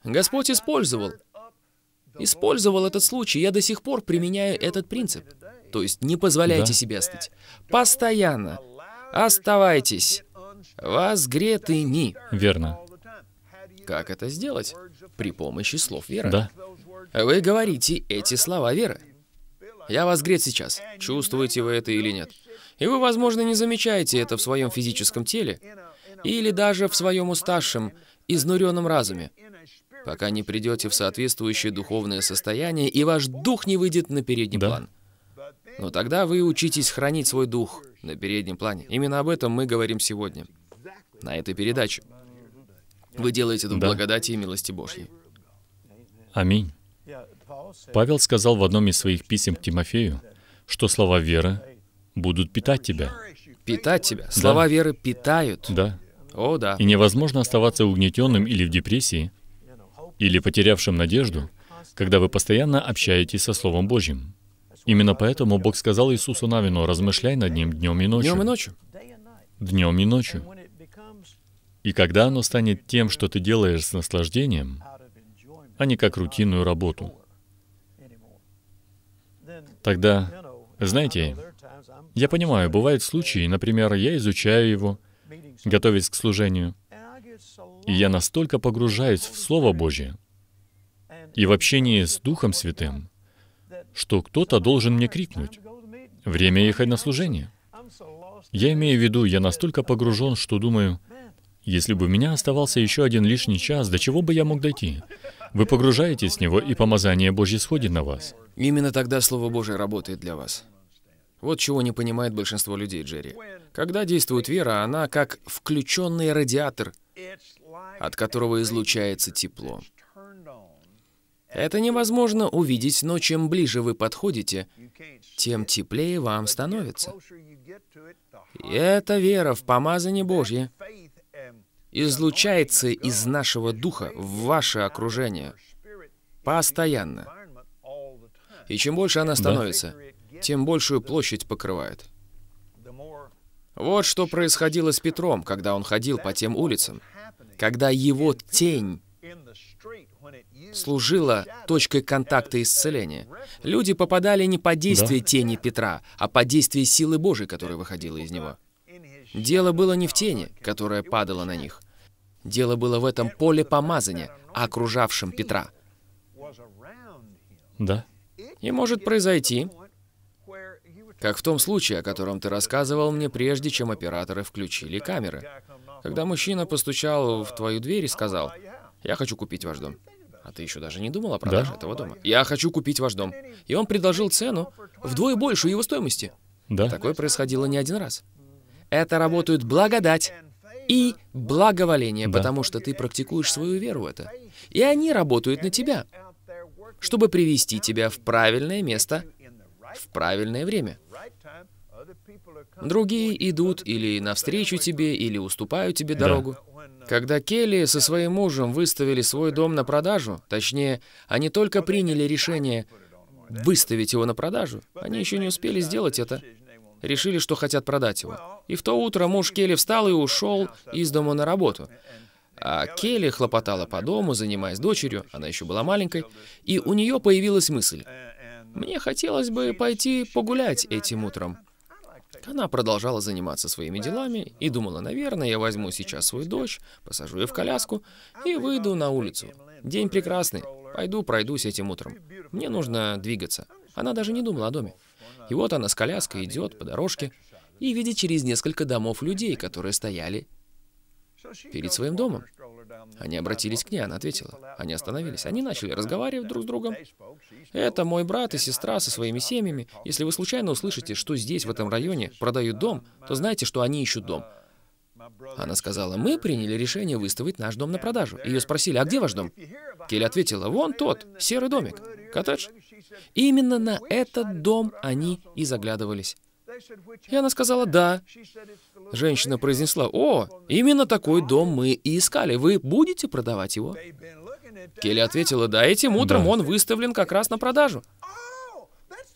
Господь использовал. Использовал этот случай. Я до сих пор применяю этот принцип. То есть не позволяйте да. себе остыть. Постоянно. Оставайтесь. Возгретыми. Верно. Как это сделать? При помощи слов веры. Да. Вы говорите эти слова веры. Я возгрет сейчас. Чувствуете вы это или нет? И вы, возможно, не замечаете это в своем физическом теле или даже в своем уставшем, изнуренном разуме, пока не придете в соответствующее духовное состояние, и ваш дух не выйдет на передний да. план. Но тогда вы учитесь хранить свой дух на переднем плане. Именно об этом мы говорим сегодня, на этой передаче. Вы делаете это в да. благодати и милости Божьей. Аминь. Павел сказал в одном из своих писем к Тимофею, что слова веры будут питать тебя. Питать тебя. Слова да. веры питают. Да. О, да. И невозможно оставаться угнетенным или в депрессии, или потерявшим надежду, когда вы постоянно общаетесь со Словом Божьим. Именно поэтому Бог сказал Иисусу Навину, размышляй над ним днем и ночью. Днем и ночью. Днем и ночью. И когда оно станет тем, что ты делаешь с наслаждением, а не как рутинную работу, тогда, знаете, я понимаю, бывают случаи, например, я изучаю его, готовясь к служению, и я настолько погружаюсь в Слово Божье и в общении с Духом Святым, что кто-то должен мне крикнуть. Время ехать на служение. Я имею в виду, я настолько погружен, что думаю, если бы у меня оставался еще один лишний час, до чего бы я мог дойти? Вы погружаетесь в него, и помазание Божье сходит на вас. Именно тогда Слово Божье работает для вас. Вот чего не понимает большинство людей, Джерри. Когда действует вера, она как включенный радиатор, от которого излучается тепло. Это невозможно увидеть, но чем ближе вы подходите, тем теплее вам становится. И эта вера в помазание Божье излучается из нашего духа в ваше окружение постоянно. И чем больше она становится, да. тем большую площадь покрывает. Вот что происходило с Петром, когда он ходил по тем улицам, когда его тень служила точкой контакта исцеления. Люди попадали не под действие да? тени Петра, а под действие силы Божией, которая выходила из него. Дело было не в тени, которая падала на них. Дело было в этом поле помазания, окружавшем Петра. Да. И может произойти, как в том случае, о котором ты рассказывал мне, прежде чем операторы включили камеры. Когда мужчина постучал в твою дверь и сказал, «Я хочу купить ваш дом». А ты еще даже не думал о продаже да. этого дома? Я хочу купить ваш дом. И он предложил цену вдвое больше его стоимости. Да. Такое происходило не один раз. Это работают благодать и благоволение, да. потому что ты практикуешь свою веру в это. И они работают на тебя, чтобы привести тебя в правильное место в правильное время. Другие идут или навстречу тебе, или уступают тебе дорогу. Когда Келли со своим мужем выставили свой дом на продажу, точнее, они только приняли решение выставить его на продажу, они еще не успели сделать это. Решили, что хотят продать его. И в то утро муж Келли встал и ушел из дома на работу. А Келли хлопотала по дому, занимаясь дочерью, она еще была маленькой, и у нее появилась мысль. «Мне хотелось бы пойти погулять этим утром». Она продолжала заниматься своими делами и думала, наверное, я возьму сейчас свою дочь, посажу ее в коляску и выйду на улицу. День прекрасный. Пойду пройдусь этим утром. Мне нужно двигаться. Она даже не думала о доме. И вот она с коляской идет по дорожке и видит через несколько домов людей, которые стояли перед своим домом. Они обратились к ней, она ответила. Они остановились. Они начали разговаривать друг с другом. Это мой брат и сестра со своими семьями. Если вы случайно услышите, что здесь, в этом районе, продают дом, то знайте, что они ищут дом. Она сказала, мы приняли решение выставить наш дом на продажу. Ее спросили, а где ваш дом? Келли ответила, вон тот, серый домик, коттедж. именно на этот дом они и заглядывались. И она сказала «да». Женщина произнесла «О, именно такой дом мы и искали. Вы будете продавать его?» Келли ответила «Да, этим утром да. он выставлен как раз на продажу».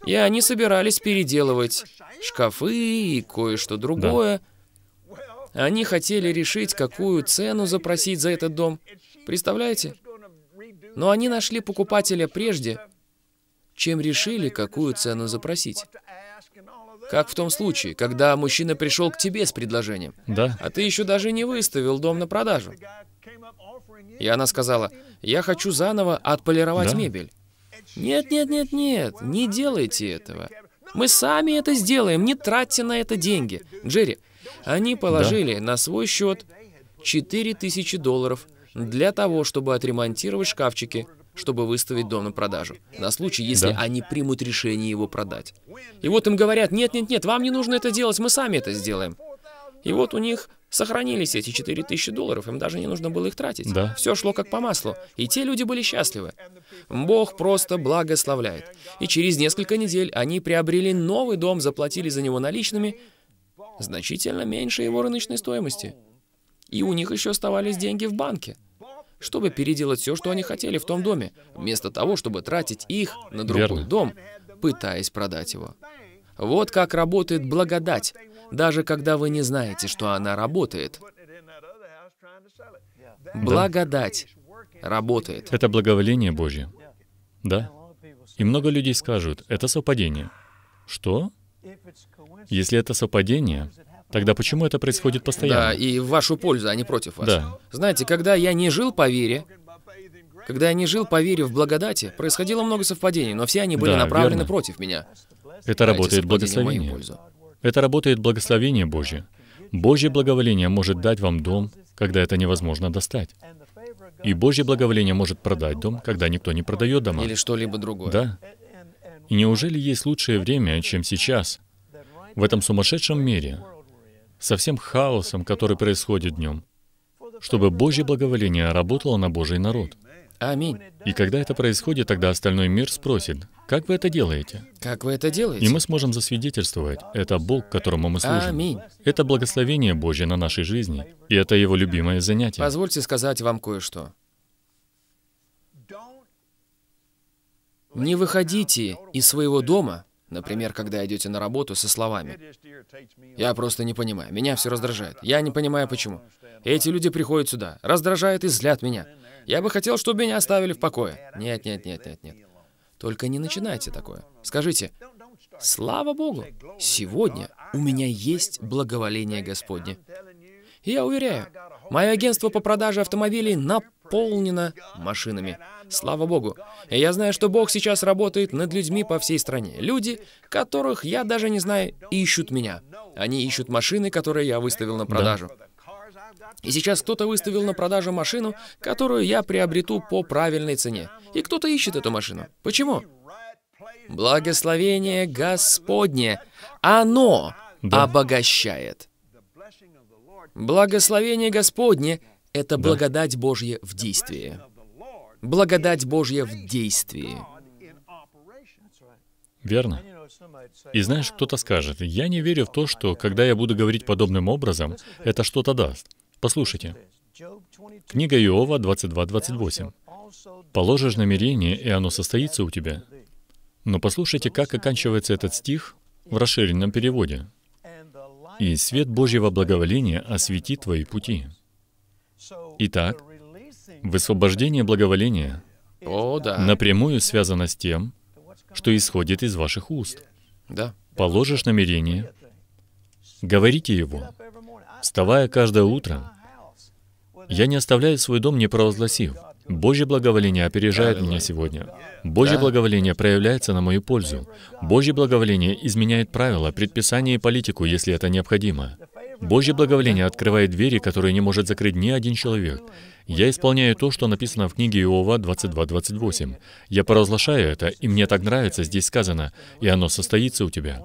И они собирались переделывать шкафы и кое-что другое. Да. Они хотели решить, какую цену запросить за этот дом. Представляете? Но они нашли покупателя прежде, чем решили, какую цену запросить. Как в том случае, когда мужчина пришел к тебе с предложением. Да. А ты еще даже не выставил дом на продажу. И она сказала, я хочу заново отполировать да. мебель. Нет, нет, нет, нет, не делайте этого. Мы сами это сделаем, не тратьте на это деньги. Джерри, они положили да. на свой счет 4000 долларов для того, чтобы отремонтировать шкафчики чтобы выставить дом на продажу, на случай, если да. они примут решение его продать. И вот им говорят, нет-нет-нет, вам не нужно это делать, мы сами это сделаем. И вот у них сохранились эти 4000 долларов, им даже не нужно было их тратить. Да. Все шло как по маслу, и те люди были счастливы. Бог просто благословляет. И через несколько недель они приобрели новый дом, заплатили за него наличными, значительно меньше его рыночной стоимости. И у них еще оставались деньги в банке чтобы переделать все, что они хотели в том доме, вместо того, чтобы тратить их на другой Верно. дом, пытаясь продать его. Вот как работает благодать, даже когда вы не знаете, что она работает. Благодать да. работает. Это благоволение Божье. Да. И много людей скажут, это совпадение. Что? Если это совпадение, Тогда почему это происходит постоянно? Да, и в вашу пользу, а не против вас. Да. Знаете, когда я не жил по вере, когда я не жил по вере в благодати, происходило много совпадений, но все они были да, направлены верно. против меня. Это работает благословение. Это работает благословение Божье. Божье благоволение может дать вам дом, когда это невозможно достать. И Божье благоволение может продать дом, когда никто не продает дома. Или что-либо другое. Да. И неужели есть лучшее время, чем сейчас, в этом сумасшедшем мире, со всем хаосом, который происходит днем, чтобы Божье благоволение работало на Божий народ. Аминь. И когда это происходит, тогда остальной мир спросит, как вы это делаете? Как вы это делаете? И мы сможем засвидетельствовать, это Бог, которому мы служим. Аминь. Это благословение Божье на нашей жизни, и это Его любимое занятие. Позвольте сказать вам кое-что. Не выходите из своего дома Например, когда идете на работу со словами «Я просто не понимаю, меня все раздражает, я не понимаю почему». Эти люди приходят сюда, раздражают и злят меня. Я бы хотел, чтобы меня оставили в покое. Нет, нет, нет, нет, нет. Только не начинайте такое. Скажите, «Слава Богу! Сегодня у меня есть благоволение Господне. И я уверяю, мое агентство по продаже автомобилей наполнено машинами. Слава Богу. И я знаю, что Бог сейчас работает над людьми по всей стране. Люди, которых я даже не знаю, ищут меня. Они ищут машины, которые я выставил на продажу. Да. И сейчас кто-то выставил на продажу машину, которую я приобрету по правильной цене. И кто-то ищет эту машину. Почему? Благословение Господне. Оно да. обогащает. Благословение Господне — это да. благодать Божья в действии. Благодать Божья в действии. Верно. И знаешь, кто-то скажет, я не верю в то, что когда я буду говорить подобным образом, это что-то даст. Послушайте. Книга Иова 22-28. «Положишь намерение, и оно состоится у тебя». Но послушайте, как оканчивается этот стих в расширенном переводе и свет Божьего благоволения осветит твои пути. Итак, высвобождение благоволения О, да. напрямую связано с тем, что исходит из ваших уст. Да. Положишь намерение, говорите его. Вставая каждое утро, я не оставляю свой дом, не провозгласив. Божье благоволение опережает меня сегодня. Божье благоволение проявляется на мою пользу. Божье благоволение изменяет правила, предписания и политику, если это необходимо. Божье благоволение открывает двери, которые не может закрыть ни один человек. Я исполняю то, что написано в книге Иова 22.28. Я поразглашаю это, и мне так нравится, здесь сказано, и оно состоится у тебя.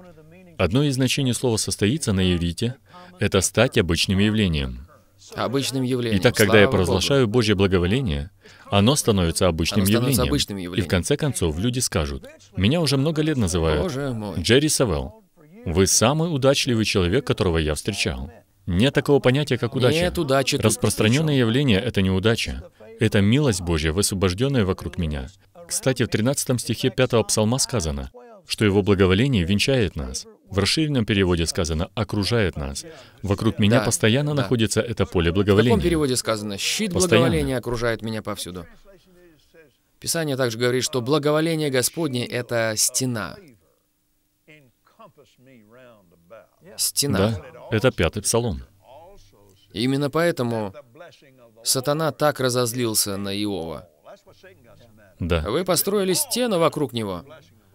Одно из значений слова «состоится» на иврите — это «стать обычным явлением». Обычным явлением. Итак, когда Слава я провозглашаю Божье благоволение, оно становится обычным Оно становится явлением. обычным явлением. И в конце концов люди скажут, меня уже много лет называют Джерри Савелл. Вы самый удачливый человек, которого я встречал. Нет такого понятия, как удача. Нет удачи. Распространенное явление — это неудача. Это милость Божья, высвобожденная вокруг меня. Кстати, в 13 стихе 5 псалма сказано, что Его благоволение венчает нас. В расширенном переводе сказано «окружает нас». Вокруг меня да. постоянно да. находится это поле благоволения. В каком переводе сказано «щит благоволения окружает меня повсюду». Писание также говорит, что благоволение Господне — это стена. Стена. Да, это пятый псалом. И именно поэтому сатана так разозлился на Иова. Да. Вы построили стену вокруг него.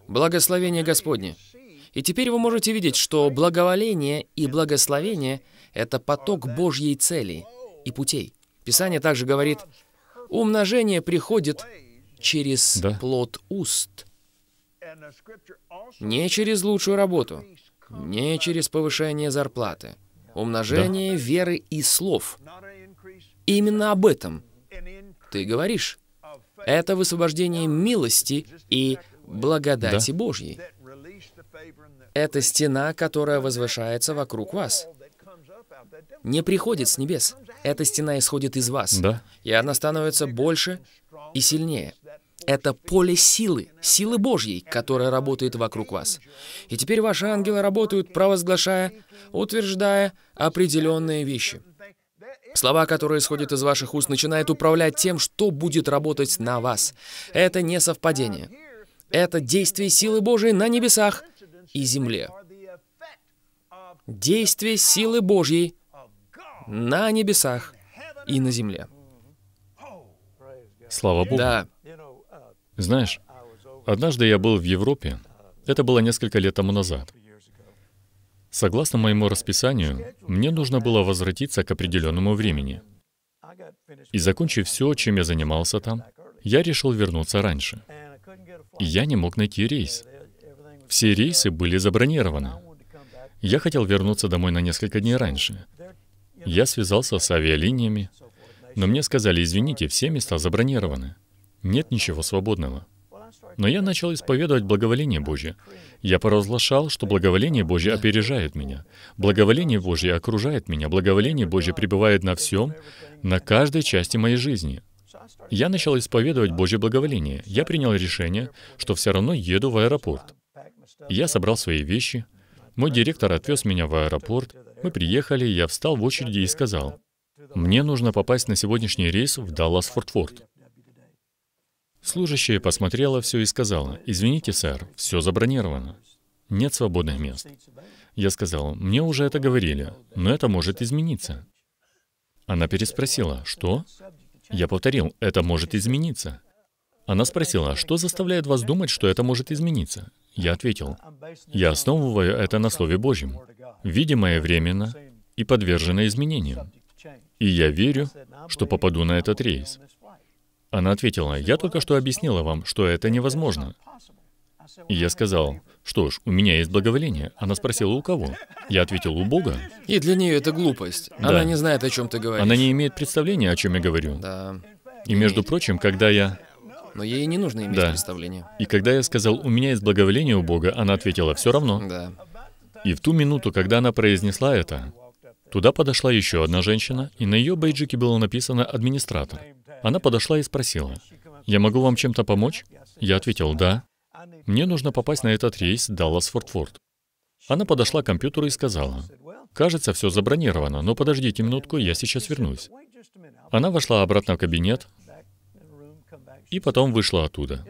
Благословение Господне. И теперь вы можете видеть, что благоволение и благословение — это поток Божьей цели и путей. Писание также говорит, умножение приходит через да. плод уст, не через лучшую работу, не через повышение зарплаты. Умножение да. веры и слов. Именно об этом ты говоришь. Это высвобождение милости и благодати да. Божьей. Это стена, которая возвышается вокруг вас. Не приходит с небес. Эта стена исходит из вас. Да. И она становится больше и сильнее. Это поле силы, силы Божьей, которая работает вокруг вас. И теперь ваши ангелы работают, провозглашая, утверждая определенные вещи. Слова, которые исходят из ваших уст, начинают управлять тем, что будет работать на вас. Это не совпадение. Это действие силы Божьей на небесах, и земле. Действие силы Божьей на небесах и на земле. Слава Богу. Да. Знаешь, однажды я был в Европе. Это было несколько лет тому назад. Согласно моему расписанию, мне нужно было возвратиться к определенному времени. И закончив все, чем я занимался там, я решил вернуться раньше. И я не мог найти рейс. Все рейсы были забронированы. Я хотел вернуться домой на несколько дней раньше. Я связался с авиалиниями, но мне сказали, извините, все места забронированы. Нет ничего свободного. Но я начал исповедовать благоволение Божье. Я поразглашал, что благоволение Божье опережает меня. Благоволение Божье окружает меня. Благоволение Божье пребывает на всем, на каждой части моей жизни. Я начал исповедовать Божье благоволение. Я принял решение, что все равно еду в аэропорт. Я собрал свои вещи. Мой директор отвез меня в аэропорт. Мы приехали, я встал в очереди и сказал, «Мне нужно попасть на сегодняшний рейс в Даллас-Форт-Форт». Служащая посмотрела все и сказала, «Извините, сэр, все забронировано. Нет свободных мест». Я сказал, «Мне уже это говорили, но это может измениться». Она переспросила, «Что?» Я повторил, «Это может измениться». Она спросила, «Что заставляет вас думать, что это может измениться?» Я ответил, я основываю это на Слове Божьем. Видимое временно и подвержено изменениям. И я верю, что попаду на этот рейс. Она ответила, я только что объяснила вам, что это невозможно. И я сказал, что ж, у меня есть благоволение. Она спросила, у кого? Я ответил, у Бога. И для нее это глупость. Да. Она не знает, о чем ты говоришь. Она не имеет представления, о чем я говорю. Да. И, между прочим, когда я но ей не нужно иметь да. представление. И когда я сказал, у меня есть благоволение у Бога, она ответила, все равно. Да. И в ту минуту, когда она произнесла это, туда подошла еще одна женщина, и на ее бейджике было написано «администратор». Она подошла и спросила, «Я могу вам чем-то помочь?» Я ответил, «Да». Мне нужно попасть на этот рейс Даллас-Форт-Форт. Она подошла к компьютеру и сказала, «Кажется, все забронировано, но подождите минутку, я сейчас вернусь». Она вошла обратно в кабинет, и потом вышла оттуда.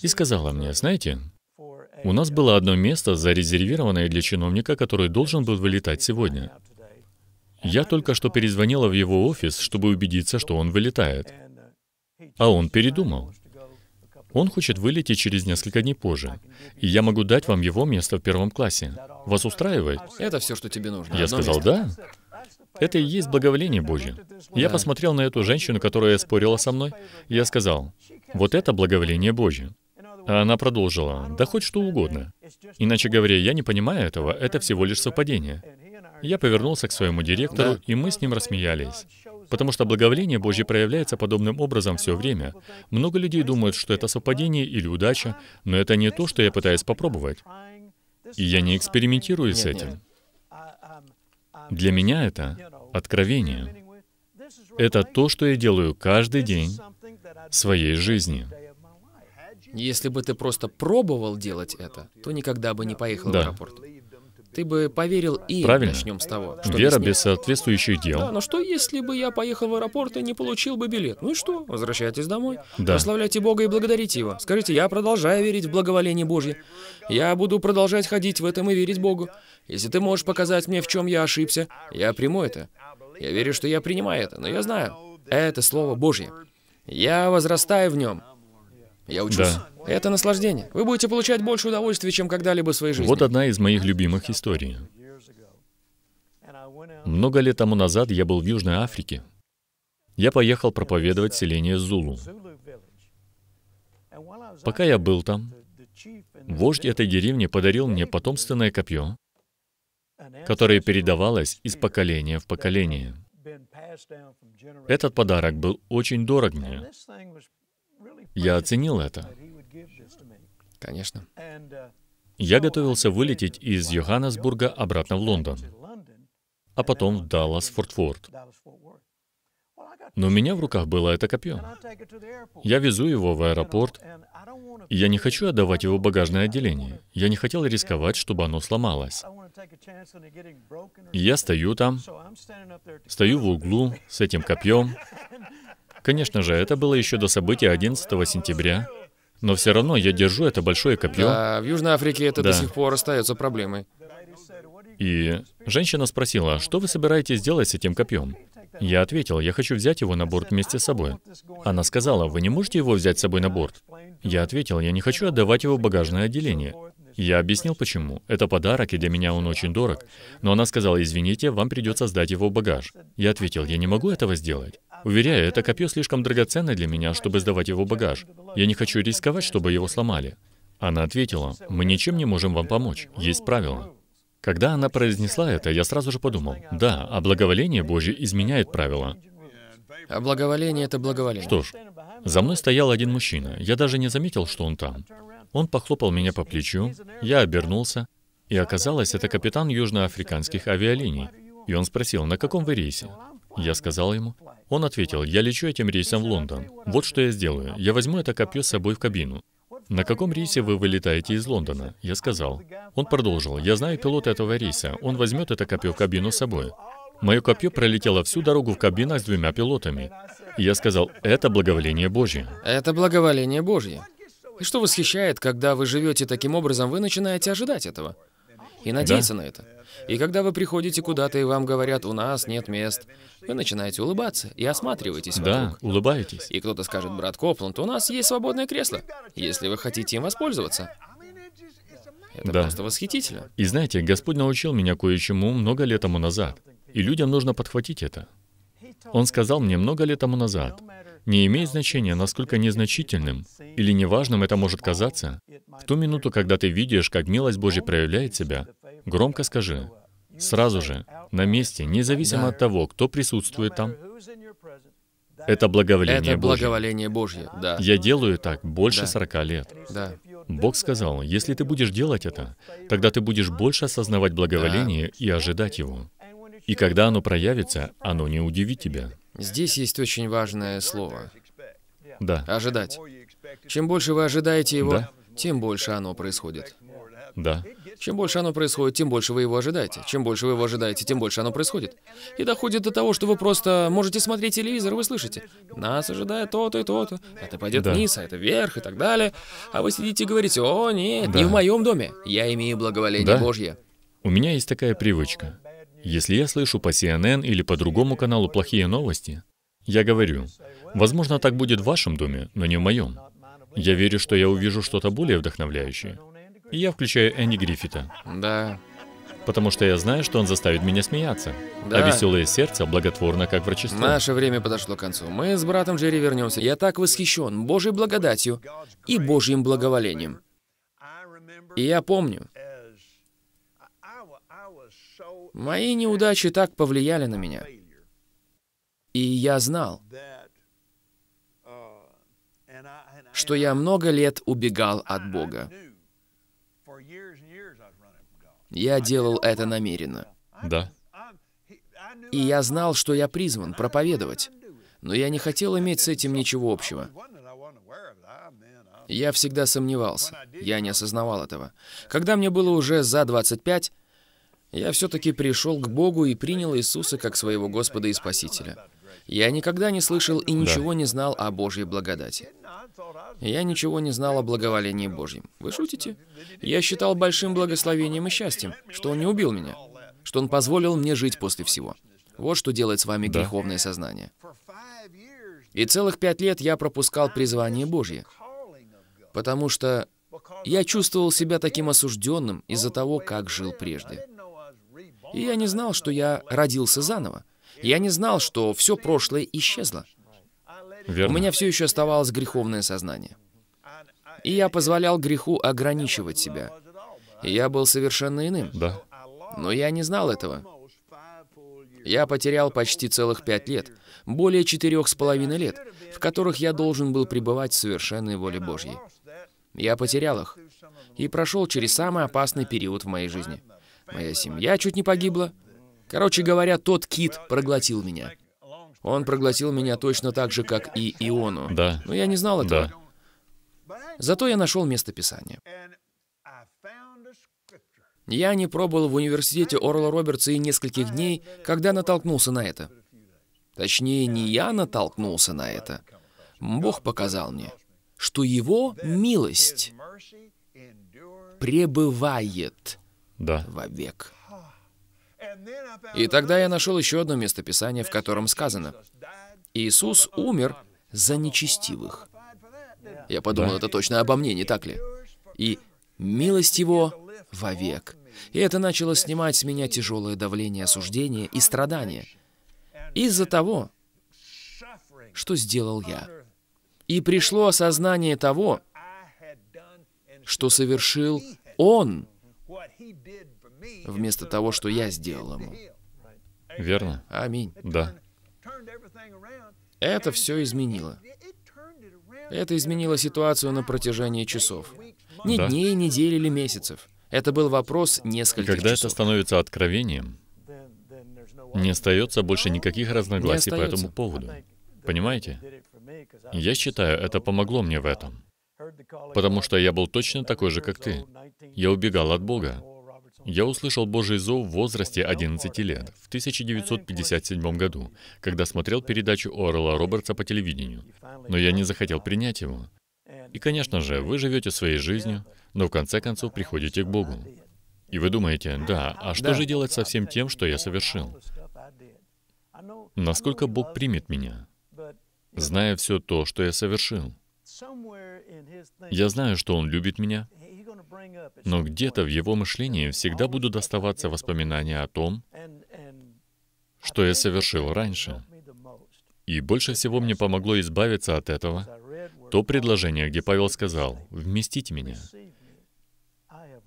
И сказала мне, знаете, у нас было одно место, зарезервированное для чиновника, который должен был вылетать сегодня. Я только что перезвонила в его офис, чтобы убедиться, что он вылетает. А он передумал. Он хочет вылететь через несколько дней позже. И я могу дать вам его место в первом классе. Вас устраивает? Это все, что тебе нужно. Я Одно сказал, место. да. Это и есть благоволение Божье. Я посмотрел на эту женщину, которая спорила со мной, я сказал, вот это благоволение Божье. А она продолжила, да хоть что угодно. Иначе говоря, я не понимаю этого, это всего лишь совпадение. Я повернулся к своему директору, и мы с ним рассмеялись. Потому что благоволение Божье проявляется подобным образом все время. Много людей думают, что это совпадение или удача, но это не то, что я пытаюсь попробовать. И я не экспериментирую с этим. Для меня это откровение. Это то, что я делаю каждый день своей жизни. Если бы ты просто пробовал делать это, то никогда бы не поехал да. в аэропорт ты бы поверил и Правильно. начнем с того. Что Вера без соответствующих дел. Да, но что если бы я поехал в аэропорт и не получил бы билет? Ну и что? Возвращайтесь домой. Да. Прославляйте Бога и благодарите Его. Скажите, я продолжаю верить в благоволение Божье. Я буду продолжать ходить в этом и верить Богу. Если ты можешь показать мне, в чем я ошибся, я приму это. Я верю, что я принимаю это, но я знаю, это Слово Божье. Я возрастаю в нем. Я учусь. Да. Это наслаждение. Вы будете получать больше удовольствия, чем когда-либо в своей жизни. Вот одна из моих любимых историй. Много лет тому назад я был в Южной Африке. Я поехал проповедовать селение Зулу. Пока я был там, вождь этой деревни подарил мне потомственное копье, которое передавалось из поколения в поколение. Этот подарок был очень дорог мне. Я оценил это. Конечно. Я готовился вылететь из Йоханнесбурга обратно в Лондон, а потом в даллас форт форд Но у меня в руках было это копье. Я везу его в аэропорт, и я не хочу отдавать его в багажное отделение. Я не хотел рисковать, чтобы оно сломалось. я стою там, стою в углу с этим копьем, Конечно же, это было еще до события 11 сентября. Но все равно я держу это большое копье. Да, в Южной Африке это да. до сих пор остается проблемой. И женщина спросила, что вы собираетесь делать с этим копьем? Я ответил, я хочу взять его на борт вместе с собой. Она сказала, вы не можете его взять с собой на борт? Я ответил, я не хочу отдавать его в багажное отделение. Я объяснил, почему. Это подарок, и для меня он очень дорог. Но она сказала, извините, вам придется сдать его в багаж. Я ответил, я не могу этого сделать. Уверяю, это копье слишком драгоценное для меня, чтобы сдавать его багаж. Я не хочу рисковать, чтобы его сломали. Она ответила, мы ничем не можем вам помочь, есть правила. Когда она произнесла это, я сразу же подумал, да, а благоволение Божье изменяет правила. А благоволение — это благоволение. Что ж, за мной стоял один мужчина. Я даже не заметил, что он там. Он похлопал меня по плечу, я обернулся, и оказалось, это капитан южноафриканских авиалиний. И он спросил, на каком вы рейсе? Я сказал ему. Он ответил, я лечу этим рейсом в Лондон. Вот что я сделаю. Я возьму это копье с собой в кабину. «На каком рейсе вы вылетаете из Лондона?» Я сказал. Он продолжил. «Я знаю пилота этого рейса. Он возьмет это копье в кабину с собой». Мое копье пролетело всю дорогу в кабинах с двумя пилотами. И я сказал, это благоволение Божье. Это благоволение Божье. И что восхищает, когда вы живете таким образом, вы начинаете ожидать этого и надеяться да? на это. И когда вы приходите куда-то и вам говорят, у нас нет мест, вы начинаете улыбаться и осматриваетесь вокруг. Да, улыбаетесь. И кто-то скажет, брат Копланд, у нас есть свободное кресло, если вы хотите им воспользоваться. Это да. просто восхитительно. И знаете, Господь научил меня кое-чему много лет тому назад. И людям нужно подхватить это. Он сказал мне много лет тому назад, не имеет значения, насколько незначительным или неважным это может казаться. В ту минуту, когда ты видишь, как милость Божья проявляет себя, громко скажи, сразу же, на месте, независимо от того, кто присутствует там, это благоволение Божье. Это благоволение Божье, да. Я делаю так больше да. 40 лет. Да. Бог сказал, если ты будешь делать это, тогда ты будешь больше осознавать благоволение да. и ожидать его. И когда оно проявится, оно не удивит тебя. Здесь есть очень важное слово. Да. Ожидать. Чем больше вы ожидаете его, да. тем больше оно происходит. Да. Чем больше оно происходит, тем больше вы его ожидаете. Чем больше вы его ожидаете, тем больше оно происходит. И доходит до того, что вы просто можете смотреть телевизор, вы слышите, нас ожидает то-то и то-то. Это пойдет да. вниз, а это вверх и так далее. А вы сидите и говорите, о, нет, да. не в моем доме. Я имею благоволение да. Божье. У меня есть такая привычка. Если я слышу по CNN или по другому каналу плохие новости, я говорю, возможно, так будет в вашем доме, но не в моем. Я верю, что я увижу что-то более вдохновляющее. И я включаю Энни Гриффита. Да. Потому что я знаю, что он заставит меня смеяться. А да. А веселое сердце благотворно, как врачество. Наше время подошло к концу. Мы с братом Джерри вернемся. Я так восхищен Божьей благодатью и Божьим благоволением. И я помню, Мои неудачи так повлияли на меня. И я знал, что я много лет убегал от Бога. Я делал это намеренно. Да. И я знал, что я призван проповедовать, но я не хотел иметь с этим ничего общего. Я всегда сомневался, я не осознавал этого. Когда мне было уже за 25, я все-таки пришел к Богу и принял Иисуса как своего Господа и Спасителя. Я никогда не слышал и ничего да. не знал о Божьей благодати. Я ничего не знал о благоволении Божьем. Вы шутите? Я считал большим благословением и счастьем, что Он не убил меня, что Он позволил мне жить после всего. Вот что делает с вами да. греховное сознание. И целых пять лет я пропускал призвание Божье, потому что я чувствовал себя таким осужденным из-за того, как жил прежде. И я не знал, что я родился заново. Я не знал, что все прошлое исчезло. Верно. У меня все еще оставалось греховное сознание. И я позволял греху ограничивать себя. я был совершенно иным. Да. Но я не знал этого. Я потерял почти целых пять лет, более четырех с половиной лет, в которых я должен был пребывать в совершенной воле Божьей. Я потерял их и прошел через самый опасный период в моей жизни — Моя семья чуть не погибла. Короче говоря, тот кит проглотил меня. Он проглотил меня точно так же, как и Иону. Да. Но я не знал этого. Да. Зато я нашел место писания. Я не пробовал в университете Орла Робертса и нескольких дней, когда натолкнулся на это. Точнее, не я натолкнулся на это. Бог показал мне, что Его милость пребывает да. вовек. И тогда я нашел еще одно местописание, в котором сказано, «Иисус умер за нечестивых». Я подумал, да. это точно обо мне, не так ли? И «милость его вовек». И это начало снимать с меня тяжелое давление осуждения и страдания из-за того, что сделал я. И пришло осознание того, что совершил Он вместо того, что я сделал ему. Верно. Аминь. Да. Это все изменило. Это изменило ситуацию на протяжении часов. Не да. дней, недель или месяцев. Это был вопрос нескольких Когда часов. это становится откровением, не остается больше никаких разногласий по этому поводу. Понимаете? Я считаю, это помогло мне в этом. Потому что я был точно такой же, как ты. Я убегал от Бога. Я услышал Божий зов в возрасте 11 лет, в 1957 году, когда смотрел передачу Орла Робертса по телевидению, но я не захотел принять его. И, конечно же, вы живете своей жизнью, но в конце концов приходите к Богу. И вы думаете, да, а что же делать со всем тем, что я совершил? Насколько Бог примет меня, зная все то, что я совершил? Я знаю, что Он любит меня, но где-то в его мышлении всегда будут оставаться воспоминания о том, что я совершил раньше. И больше всего мне помогло избавиться от этого то предложение, где Павел сказал «вместить меня».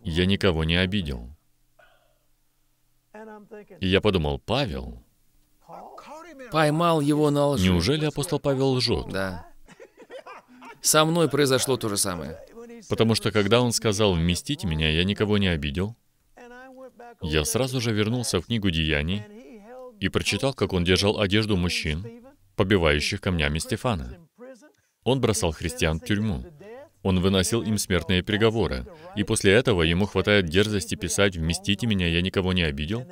Я никого не обидел. И я подумал, Павел... Поймал его на лжи. Неужели апостол Павел лжет? Да. Со мной произошло то же самое. Потому что когда он сказал «вместите меня», я никого не обидел. Я сразу же вернулся в книгу «Деяний» и прочитал, как он держал одежду мужчин, побивающих камнями Стефана. Он бросал христиан в тюрьму. Он выносил им смертные приговоры. И после этого ему хватает дерзости писать «Вместите меня, я никого не обидел».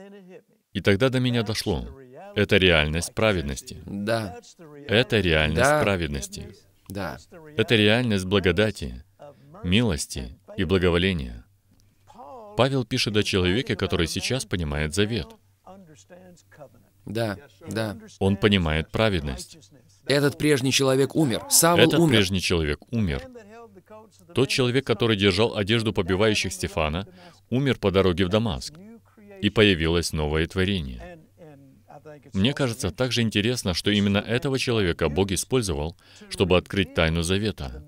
И тогда до меня дошло. Это реальность праведности. Да. Это реальность да. праведности. Да. Это реальность благодати милости и благоволения. Павел пишет о человеке, который сейчас понимает завет. Да, да. Он понимает праведность. Этот прежний человек умер. Савл Этот умер. прежний человек умер. Тот человек, который держал одежду побивающих Стефана, умер по дороге в Дамаск, и появилось новое творение. Мне кажется, также интересно, что именно этого человека Бог использовал, чтобы открыть тайну Завета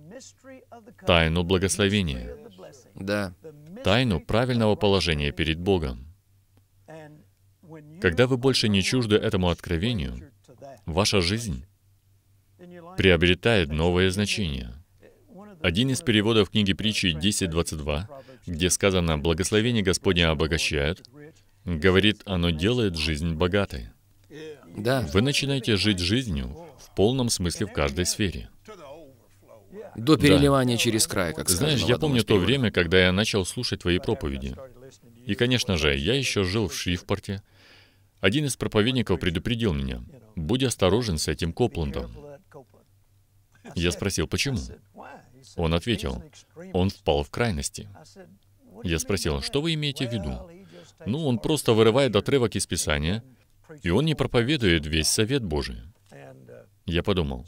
тайну благословения. Да. Тайну правильного положения перед Богом. Когда вы больше не чужды этому откровению, ваша жизнь приобретает новое значение. Один из переводов книги притчи 10.22, где сказано «Благословение Господне обогащает», говорит «Оно делает жизнь богатой». Да. Вы начинаете жить жизнью в полном смысле в каждой сфере. До переливания да. через край, как сказать. Знаешь, я помню то время, когда я начал слушать твои проповеди. И, конечно же, я еще жил в Шрифпорте. Один из проповедников предупредил меня, будь осторожен с этим Копландом. Я спросил, почему? Он ответил, он впал в крайности. Я спросил, что вы имеете в виду? Ну, он просто вырывает отрывок из Писания, и он не проповедует весь совет Божий. Я подумал,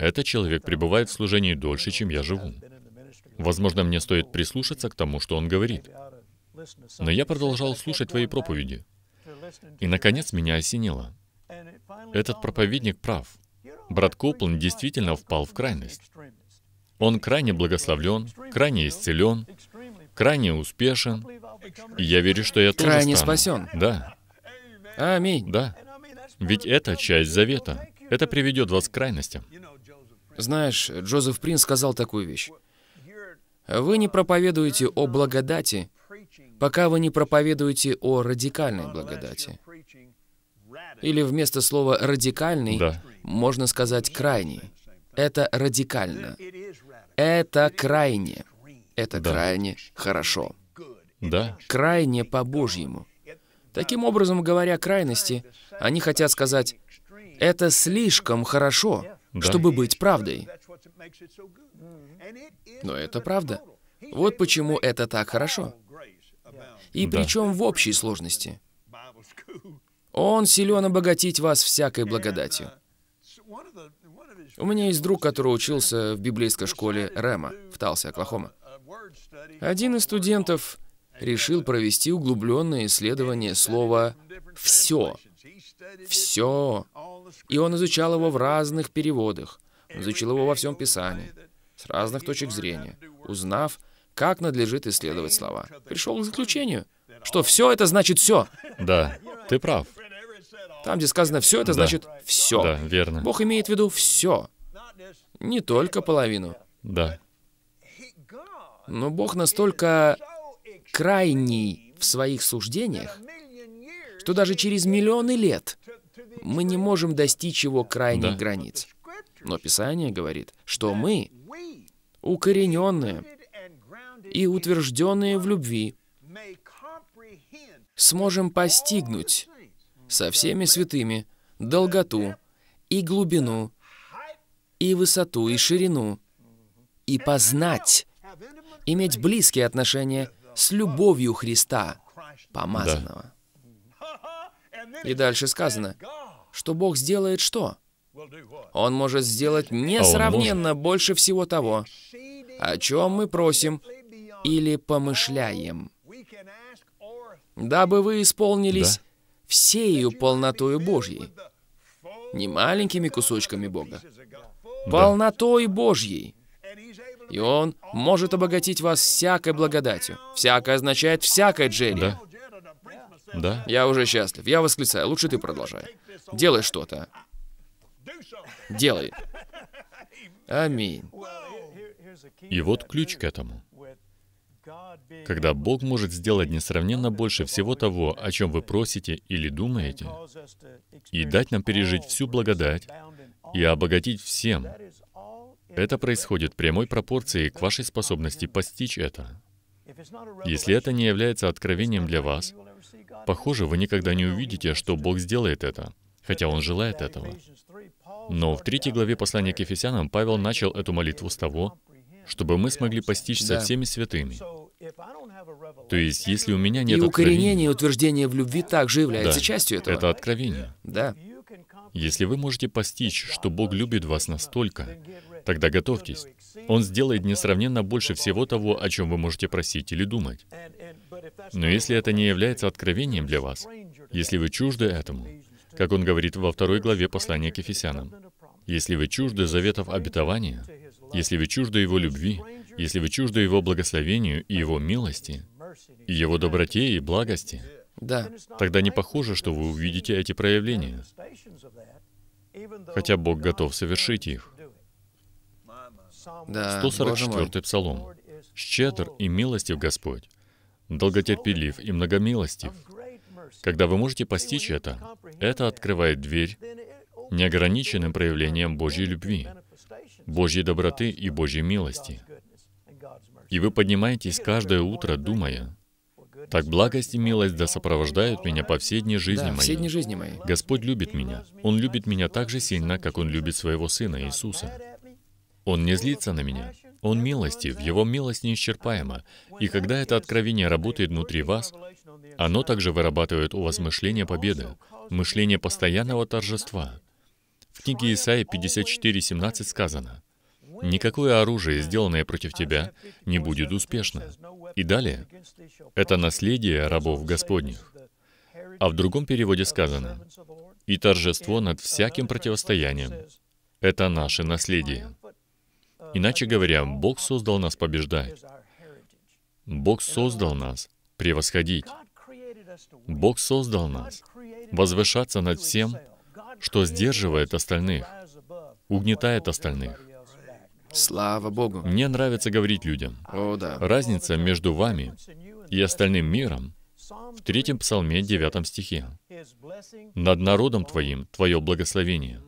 этот человек пребывает в служении дольше, чем я живу. Возможно, мне стоит прислушаться к тому, что он говорит. Но я продолжал слушать твои проповеди. И, наконец, меня осенило. Этот проповедник прав. Брат Копланд действительно впал в крайность. Он крайне благословлен, крайне исцелен, крайне успешен. И я верю, что я тоже Крайне спасен. Да. Аминь. Да. Ведь это часть завета. Это приведет вас к крайностям. Знаешь, Джозеф Прин сказал такую вещь. Вы не проповедуете о благодати, пока вы не проповедуете о радикальной благодати. Или вместо слова «радикальный» да. можно сказать «крайний». Это радикально. Это крайне. Это да. крайне хорошо. Да. Крайне по-божьему. Таким образом, говоря крайности, они хотят сказать «это слишком хорошо» да? чтобы быть правдой. Но это правда. Вот почему это так хорошо. И да. причем в общей сложности. Он силен обогатить вас всякой благодатью. У меня есть друг, который учился в библейской школе Рема в Талсе, Оклахома. Один из студентов решил провести углубленное исследование слова «все». «Все» и он изучал его в разных переводах, он изучил его во всем Писании, с разных точек зрения, узнав, как надлежит исследовать слова. Пришел к заключению, что все это значит все. Да, ты прав. Там, где сказано все, это да. значит все. Да, верно. Бог имеет в виду все. Не только половину. Да. Но Бог настолько крайний в своих суждениях, что даже через миллионы лет мы не можем достичь его крайних да. границ. Но Писание говорит, что мы, укорененные и утвержденные в любви, сможем постигнуть со всеми святыми долготу и глубину, и высоту, и ширину, и познать, иметь близкие отношения с любовью Христа, помазанного. Да. И дальше сказано, что Бог сделает что? Он может сделать а несравненно больше всего того, о чем мы просим или помышляем, дабы вы исполнились да. всею полнотою Божьей. Не маленькими кусочками Бога. Да. Полнотой Божьей. И Он может обогатить вас всякой благодатью. Всякое означает всякой, Джерри. Да. Да? Я уже счастлив. Я восклицаю. Лучше ты продолжай. Делай что-то. Делай. Аминь. И вот ключ к этому. Когда Бог может сделать несравненно больше всего того, о чем вы просите или думаете, и дать нам пережить всю благодать и обогатить всем, это происходит прямой пропорции к вашей способности постичь это. Если это не является откровением для вас, Похоже, вы никогда не увидите, что Бог сделает это, хотя Он желает этого. Но в третьей главе послания к Ефесянам Павел начал эту молитву с того, чтобы мы смогли постичь со всеми святыми. То есть, если у меня нет И укоренение и утверждение в любви также является да, частью этого. это откровение. Да. Если вы можете постичь, что Бог любит вас настолько, Тогда готовьтесь. Он сделает несравненно больше всего того, о чем вы можете просить или думать. Но если это не является откровением для вас, если вы чужды этому, как он говорит во второй главе послания к Ефесянам, если вы чужды заветов обетования, если вы чужды Его любви, если вы чужды Его благословению и Его милости, и Его доброте и благости, да. тогда не похоже, что вы увидите эти проявления, хотя Бог готов совершить их. Да, 144-й псалом. «Щедр и милостив Господь, долготерпелив и многомилостив». Когда вы можете постичь это, это открывает дверь неограниченным проявлением Божьей любви, Божьей доброты и Божьей милости. И вы поднимаетесь каждое утро, думая, так благость и милость да сопровождают меня по все все дни жизни моей. Господь любит меня. Он любит меня так же сильно, как Он любит своего Сына Иисуса. Он не злится на меня. Он милостив, Его милость неисчерпаема. И когда это откровение работает внутри вас, оно также вырабатывает у вас мышление победы, мышление постоянного торжества. В книге Исаии 54:17 сказано, «Никакое оружие, сделанное против тебя, не будет успешно». И далее, «Это наследие рабов Господних». А в другом переводе сказано, «И торжество над всяким противостоянием». Это наше наследие. Иначе говоря, Бог создал нас побеждать. Бог создал нас превосходить. Бог создал нас возвышаться над всем, что сдерживает остальных, угнетает остальных. Слава Богу. Мне нравится говорить людям. О, да. Разница между вами и остальным миром в третьем псалме, девятом стихе. «Над народом твоим твое благословение».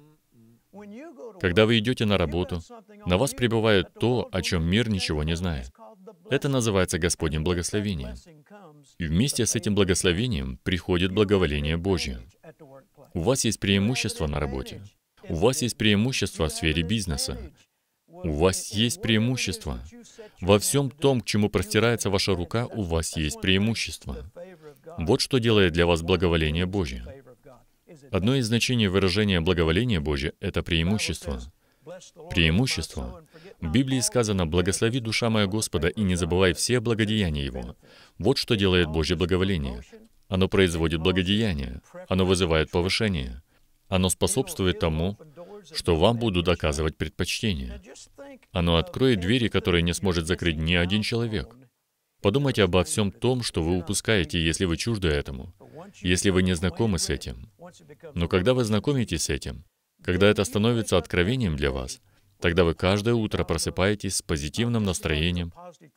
Когда вы идете на работу, на вас пребывает то, о чем мир ничего не знает. Это называется Господним благословением. И вместе с этим благословением приходит благоволение Божье. У вас есть преимущество на работе. У вас есть преимущество в сфере бизнеса. У вас есть преимущество. Во всем том, к чему простирается ваша рука, у вас есть преимущество. Вот что делает для вас благоволение Божье. Одно из значений выражения благоволения Божье» — это преимущество. Преимущество. В Библии сказано «Благослови душа моя Господа, и не забывай все благодеяния Его». Вот что делает Божье благоволение. Оно производит благодеяние, оно вызывает повышение, оно способствует тому, что вам будут оказывать предпочтение. Оно откроет двери, которые не сможет закрыть ни один человек. Подумайте обо всем том, что вы упускаете, если вы чужды этому если вы не знакомы с этим. Но когда вы знакомитесь с этим, когда это становится откровением для вас, тогда вы каждое утро просыпаетесь с позитивным настроением,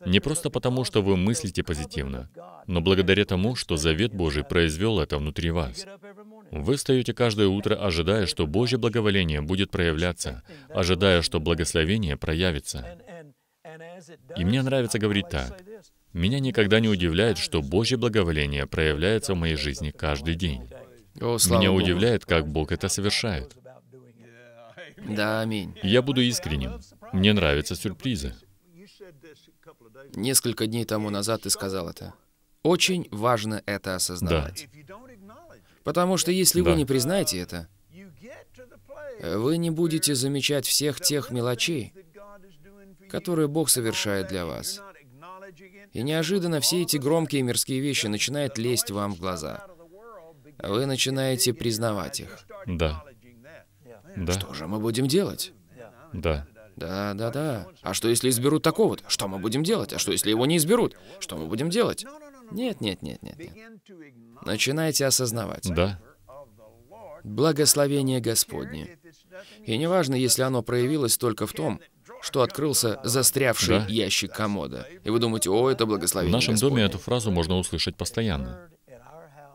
не просто потому, что вы мыслите позитивно, но благодаря тому, что завет Божий произвел это внутри вас. Вы встаете каждое утро, ожидая, что Божье благоволение будет проявляться, ожидая, что благословение проявится. И мне нравится говорить так. Меня никогда не удивляет, что Божье благоволение проявляется в моей жизни каждый день. О, Меня Богу. удивляет, как Бог это совершает. Да, аминь. Я буду искренним. Мне нравятся сюрпризы. Несколько дней тому назад ты сказал это. Очень важно это осознавать. Да. Потому что если да. вы не признаете это, вы не будете замечать всех тех мелочей, которые Бог совершает для вас. И неожиданно все эти громкие мирские вещи начинают лезть вам в глаза. Вы начинаете признавать их. Да. да. Что же мы будем делать? Да. Да, да, да. А что, если изберут такого-то? Что мы будем делать? А что, если его не изберут? Что мы будем делать? Нет, нет, нет, нет. нет. Начинайте осознавать. Да. Благословение Господне. И неважно, если оно проявилось только в том, что открылся застрявший да. ящик комода. И вы думаете, о, это благословение. В нашем Господне. доме эту фразу можно услышать постоянно.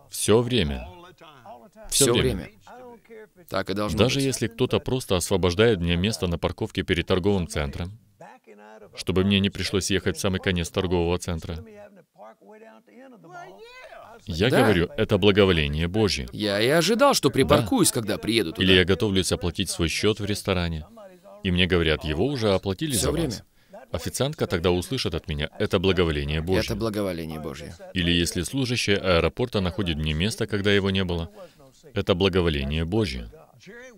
Все время. Все, Все время. время. Так и должно Даже быть. если кто-то просто освобождает мне место на парковке перед торговым центром, чтобы мне не пришлось ехать в самый конец торгового центра. Я да. говорю, это благоволение Божье. Я и ожидал, что припаркуюсь, да. когда приеду туда. Или я готовлюсь оплатить свой счет в ресторане. И мне говорят, его уже оплатили Все за время. вас. Официантка тогда услышит от меня, это благоволение Божье. Это благоволение Божье. Или если служащий аэропорта находит мне место, когда его не было, это благоволение Божье.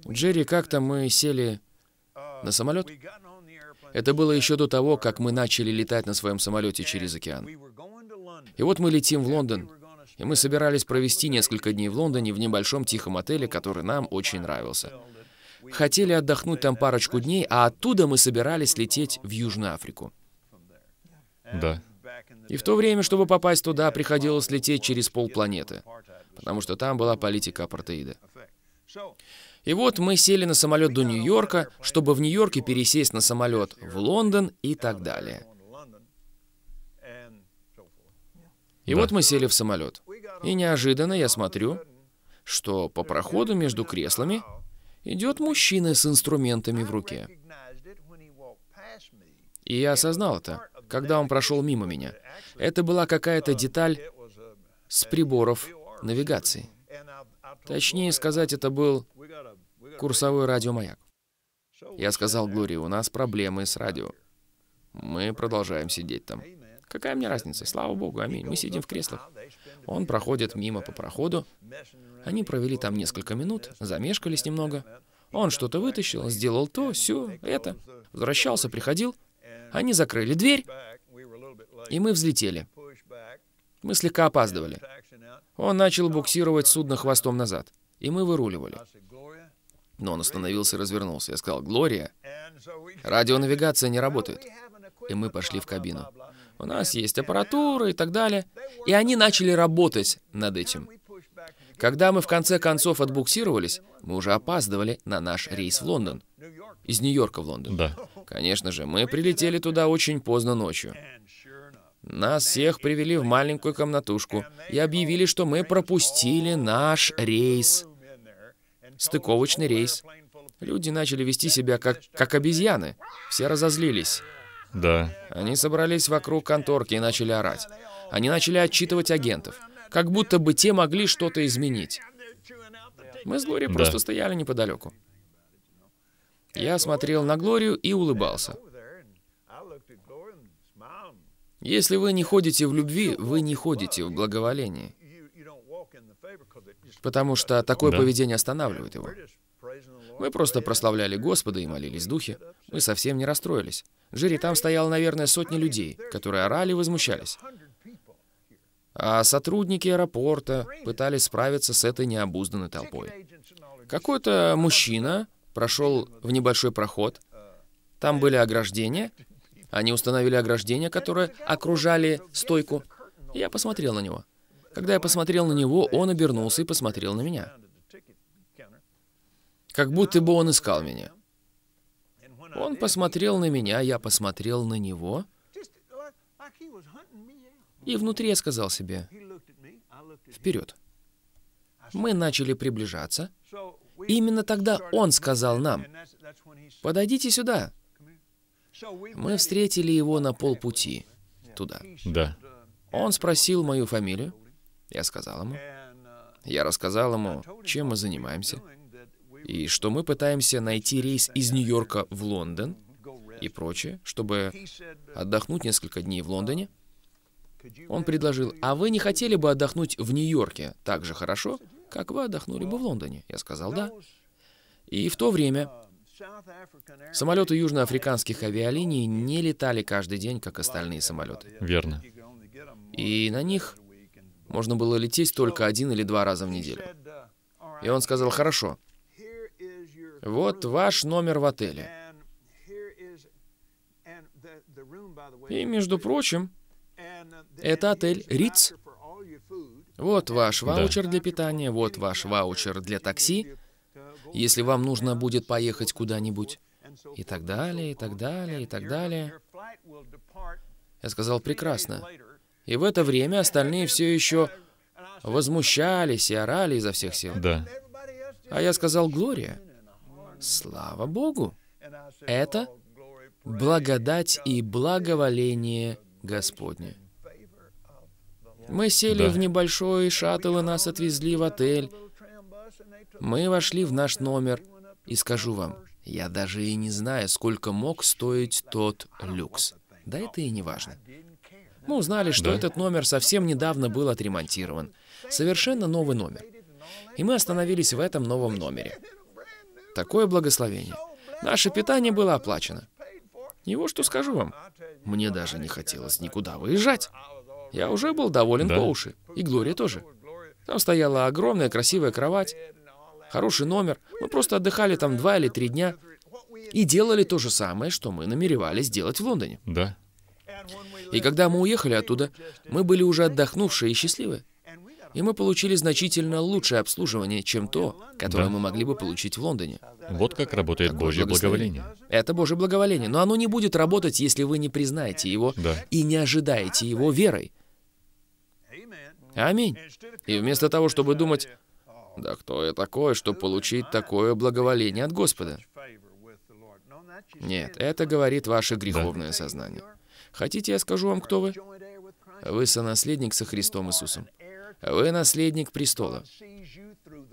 Джерри, как-то мы сели на самолет. Это было еще до того, как мы начали летать на своем самолете через океан. И вот мы летим в Лондон, и мы собирались провести несколько дней в Лондоне в небольшом тихом отеле, который нам очень нравился хотели отдохнуть там парочку дней, а оттуда мы собирались лететь в Южную Африку. Да. И в то время, чтобы попасть туда, приходилось лететь через полпланеты, потому что там была политика апартеида. И вот мы сели на самолет до Нью-Йорка, чтобы в Нью-Йорке пересесть на самолет в Лондон и так далее. И да. вот мы сели в самолет. И неожиданно я смотрю, что по проходу между креслами идет мужчина с инструментами в руке. И я осознал это, когда он прошел мимо меня. Это была какая-то деталь с приборов навигации. Точнее сказать, это был курсовой радиомаяк. Я сказал Глории, у нас проблемы с радио. Мы продолжаем сидеть там. Какая мне разница? Слава богу, аминь. Мы сидим в креслах. Он проходит мимо по проходу. Они провели там несколько минут, замешкались немного. Он что-то вытащил, сделал то, все, это. Возвращался, приходил. Они закрыли дверь, и мы взлетели. Мы слегка опаздывали. Он начал буксировать судно хвостом назад, и мы выруливали. Но он остановился и развернулся. Я сказал, «Глория, радионавигация не работает». И мы пошли в кабину. У нас есть аппаратура и так далее. И они начали работать над этим. Когда мы в конце концов отбуксировались, мы уже опаздывали на наш рейс в Лондон. Из Нью-Йорка в Лондон. Да. Конечно же, мы прилетели туда очень поздно ночью. Нас всех привели в маленькую комнатушку и объявили, что мы пропустили наш рейс. Стыковочный рейс. Люди начали вести себя как, как обезьяны. Все разозлились. Да. Они собрались вокруг конторки и начали орать. Они начали отчитывать агентов как будто бы те могли что-то изменить. Мы с Глорией да. просто стояли неподалеку. Я смотрел на Глорию и улыбался. Если вы не ходите в любви, вы не ходите в благоволении. Потому что такое да. поведение останавливает его. Мы просто прославляли Господа и молились духе. Мы совсем не расстроились. Жире там стояло, наверное, сотни людей, которые орали и возмущались. А сотрудники аэропорта пытались справиться с этой необузданной толпой. Какой-то мужчина прошел в небольшой проход. Там были ограждения. Они установили ограждения, которые окружали стойку. Я посмотрел на него. Когда я посмотрел на него, он обернулся и посмотрел на меня. Как будто бы он искал меня. Он посмотрел на меня, я посмотрел на него — и внутри я сказал себе, вперед. Мы начали приближаться. И именно тогда он сказал нам, подойдите сюда. Мы встретили его на полпути туда. Да. Он спросил мою фамилию. Я сказал ему. Я рассказал ему, чем мы занимаемся, и что мы пытаемся найти рейс из Нью-Йорка в Лондон и прочее, чтобы отдохнуть несколько дней в Лондоне. Он предложил, а вы не хотели бы отдохнуть в Нью-Йорке так же хорошо, как вы отдохнули бы в Лондоне? Я сказал, да. И в то время самолеты южноафриканских авиалиний не летали каждый день, как остальные самолеты. Верно. И на них можно было лететь только один или два раза в неделю. И он сказал, хорошо, вот ваш номер в отеле. И, между прочим, это отель Риц. Вот ваш ваучер да. для питания, вот ваш ваучер для такси, если вам нужно будет поехать куда-нибудь, и так далее, и так далее, и так далее. Я сказал, прекрасно. И в это время остальные все еще возмущались и орали изо всех сил. Да. А я сказал, Глория, слава Богу, это благодать и благоволение Господне. Мы сели да. в небольшой шаттл, и нас отвезли в отель. Мы вошли в наш номер. И скажу вам, я даже и не знаю, сколько мог стоить тот люкс. Да это и не важно. Мы узнали, что да? этот номер совсем недавно был отремонтирован. Совершенно новый номер. И мы остановились в этом новом номере. Такое благословение. Наше питание было оплачено. И вот что скажу вам. Мне даже не хотелось никуда выезжать. Я уже был доволен да? по уши. И Глория тоже. Там стояла огромная красивая кровать, хороший номер. Мы просто отдыхали там два или три дня и делали то же самое, что мы намеревались делать в Лондоне. Да. И когда мы уехали оттуда, мы были уже отдохнувшие и счастливы. И мы получили значительно лучшее обслуживание, чем то, которое да. мы могли бы получить в Лондоне. Вот как работает Такое Божье благоволение. Это Божье благоволение, но оно не будет работать, если вы не признаете его да. и не ожидаете его верой. Аминь. И вместо того, чтобы думать, да кто я такой, чтобы получить такое благоволение от Господа? Нет, это говорит ваше греховное сознание. Хотите, я скажу вам, кто вы? Вы сонаследник со Христом Иисусом. Вы наследник престола.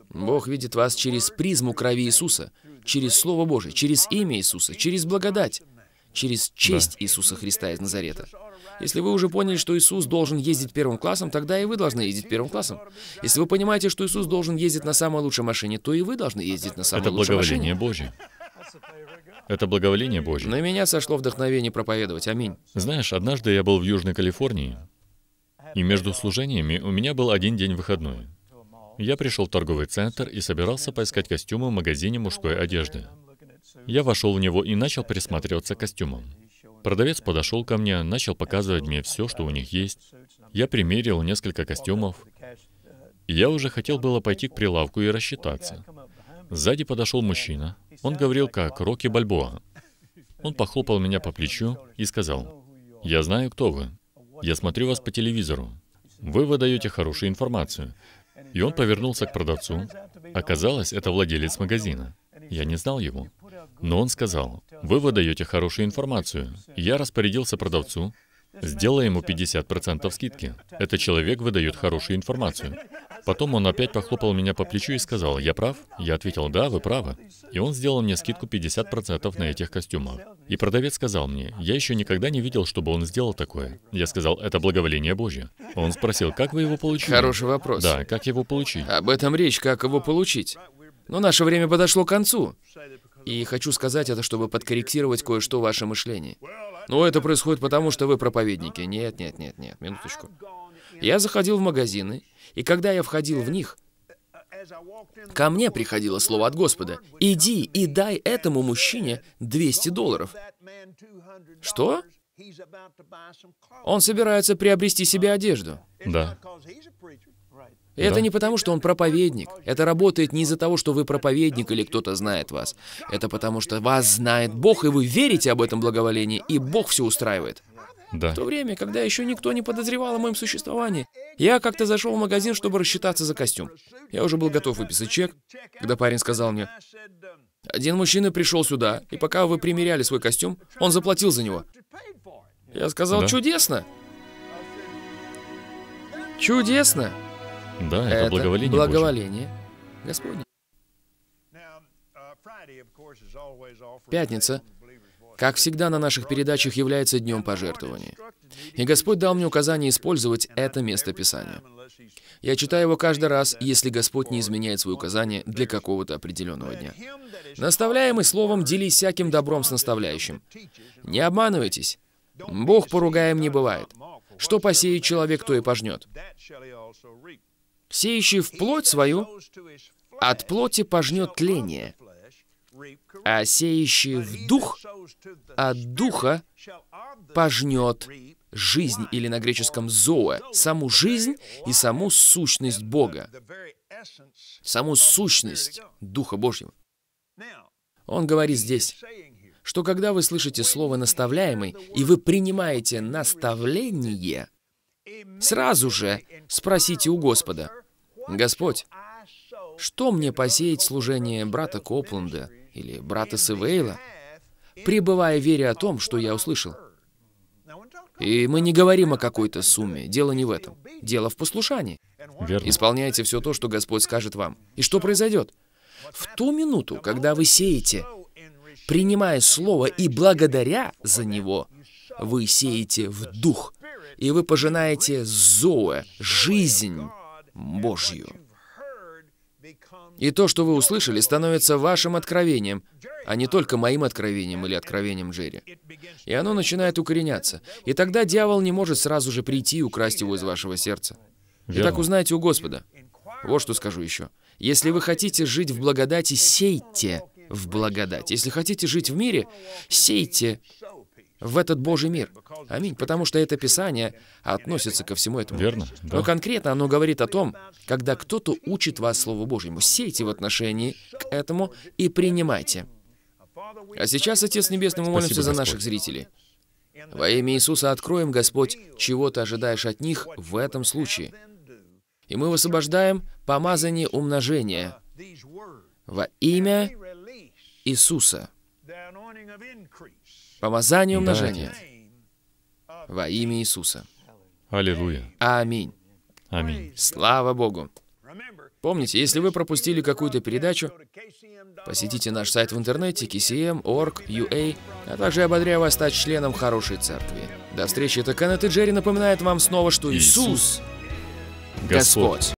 Бог видит вас через призму крови Иисуса, через Слово Божие, через имя Иисуса, через благодать через честь да. Иисуса Христа из Назарета. Если вы уже поняли, что Иисус должен ездить первым классом, тогда и вы должны ездить первым классом. Если вы понимаете, что Иисус должен ездить на самой лучшей машине, то и вы должны ездить на самой Это лучшей машине. Это благоволение Божье. Это благоволение Божье. На меня сошло вдохновение проповедовать. Аминь. Знаешь, однажды я был в Южной Калифорнии, и между служениями у меня был один день выходной. Я пришел в торговый центр и собирался поискать костюмы в магазине мужской одежды. Я вошел в него и начал присматриваться к костюмам. Продавец подошел ко мне, начал показывать мне все, что у них есть. Я примерил несколько костюмов. я уже хотел было пойти к прилавку и рассчитаться. Сзади подошел мужчина. Он говорил как Рокки Бальбоа. Он похлопал меня по плечу и сказал, «Я знаю, кто вы. Я смотрю вас по телевизору. Вы выдаете хорошую информацию». И он повернулся к продавцу. Оказалось, это владелец магазина. Я не знал его. Но он сказал, вы выдаете хорошую информацию. Я распорядился продавцу, сделай ему 50% скидки. Этот человек выдает хорошую информацию. Потом он опять похлопал меня по плечу и сказал, я прав? Я ответил, да, вы правы. И он сделал мне скидку 50% на этих костюмах. И продавец сказал мне, я еще никогда не видел, чтобы он сделал такое. Я сказал, это благоволение Божье. Он спросил, как вы его получили? Хороший вопрос. Да, как его получить? Об этом речь, как его получить. Но наше время подошло к концу. И хочу сказать это, чтобы подкорректировать кое-что ваше мышление. Но это происходит потому, что вы проповедники. Нет, нет, нет, нет, минуточку. Я заходил в магазины, и когда я входил в них, ко мне приходило слово от Господа. «Иди и дай этому мужчине 200 долларов». Что? Он собирается приобрести себе одежду. Да. Это да. не потому, что он проповедник. Это работает не из-за того, что вы проповедник или кто-то знает вас. Это потому, что вас знает Бог, и вы верите об этом благоволении, и Бог все устраивает. Да. В то время, когда еще никто не подозревал о моем существовании, я как-то зашел в магазин, чтобы рассчитаться за костюм. Я уже был готов выписать чек, когда парень сказал мне, «Один мужчина пришел сюда, и пока вы примеряли свой костюм, он заплатил за него». Я сказал, да. «Чудесно!» «Чудесно!» Да, это, это благоволение. Благоволение Господне. Пятница, как всегда на наших передачах, является днем пожертвований. И Господь дал мне указание использовать это место Писания. Я читаю его каждый раз, если Господь не изменяет свои указания для какого-то определенного дня. Наставляемый словом делись всяким добром с наставляющим. Не обманывайтесь. Бог поругаем не бывает. Что посеет человек, то и пожнет. Сеющий в плоть свою, от плоти пожнет тление, а сеющий в дух, от духа пожнет жизнь, или на греческом «зоэ», саму жизнь и саму сущность Бога, саму сущность Духа Божьего. Он говорит здесь, что когда вы слышите слово «наставляемый», и вы принимаете наставление, Сразу же спросите у Господа, «Господь, что мне посеять служение брата Копленда или брата Севейла, пребывая в вере о том, что я услышал?» И мы не говорим о какой-то сумме, дело не в этом. Дело в послушании. Верно. Исполняйте все то, что Господь скажет вам. И что произойдет? В ту минуту, когда вы сеете, принимая Слово и благодаря за Него, вы сеете в Дух – и вы пожинаете зоэ, жизнь Божью. И то, что вы услышали, становится вашим откровением, а не только моим откровением или откровением Джерри. И оно начинает укореняться. И тогда дьявол не может сразу же прийти и украсть его из вашего сердца. И так узнайте у Господа. Вот что скажу еще. Если вы хотите жить в благодати, сейте в благодать. Если хотите жить в мире, сейте в этот Божий мир. Аминь. Потому что это Писание относится ко всему этому. Верно. Да. Но конкретно оно говорит о том, когда кто-то учит вас Слову Божьему, сейте в отношении к этому и принимайте. А сейчас, Отец Небесный, мы молимся Спасибо, за наших зрителей. Во имя Иисуса откроем, Господь, чего ты ожидаешь от них в этом случае. И мы высвобождаем помазание умножения во имя Иисуса. Помазание умножения. Во имя Иисуса. Аллилуйя. Аминь. Аминь. Слава Богу. Помните, если вы пропустили какую-то передачу, посетите наш сайт в интернете kcm.org.ua, эм а, а также ободряю вас стать членом хорошей церкви. До встречи. Это Кеннет и Джерри напоминает вам снова, что Иисус, Иисус Господь.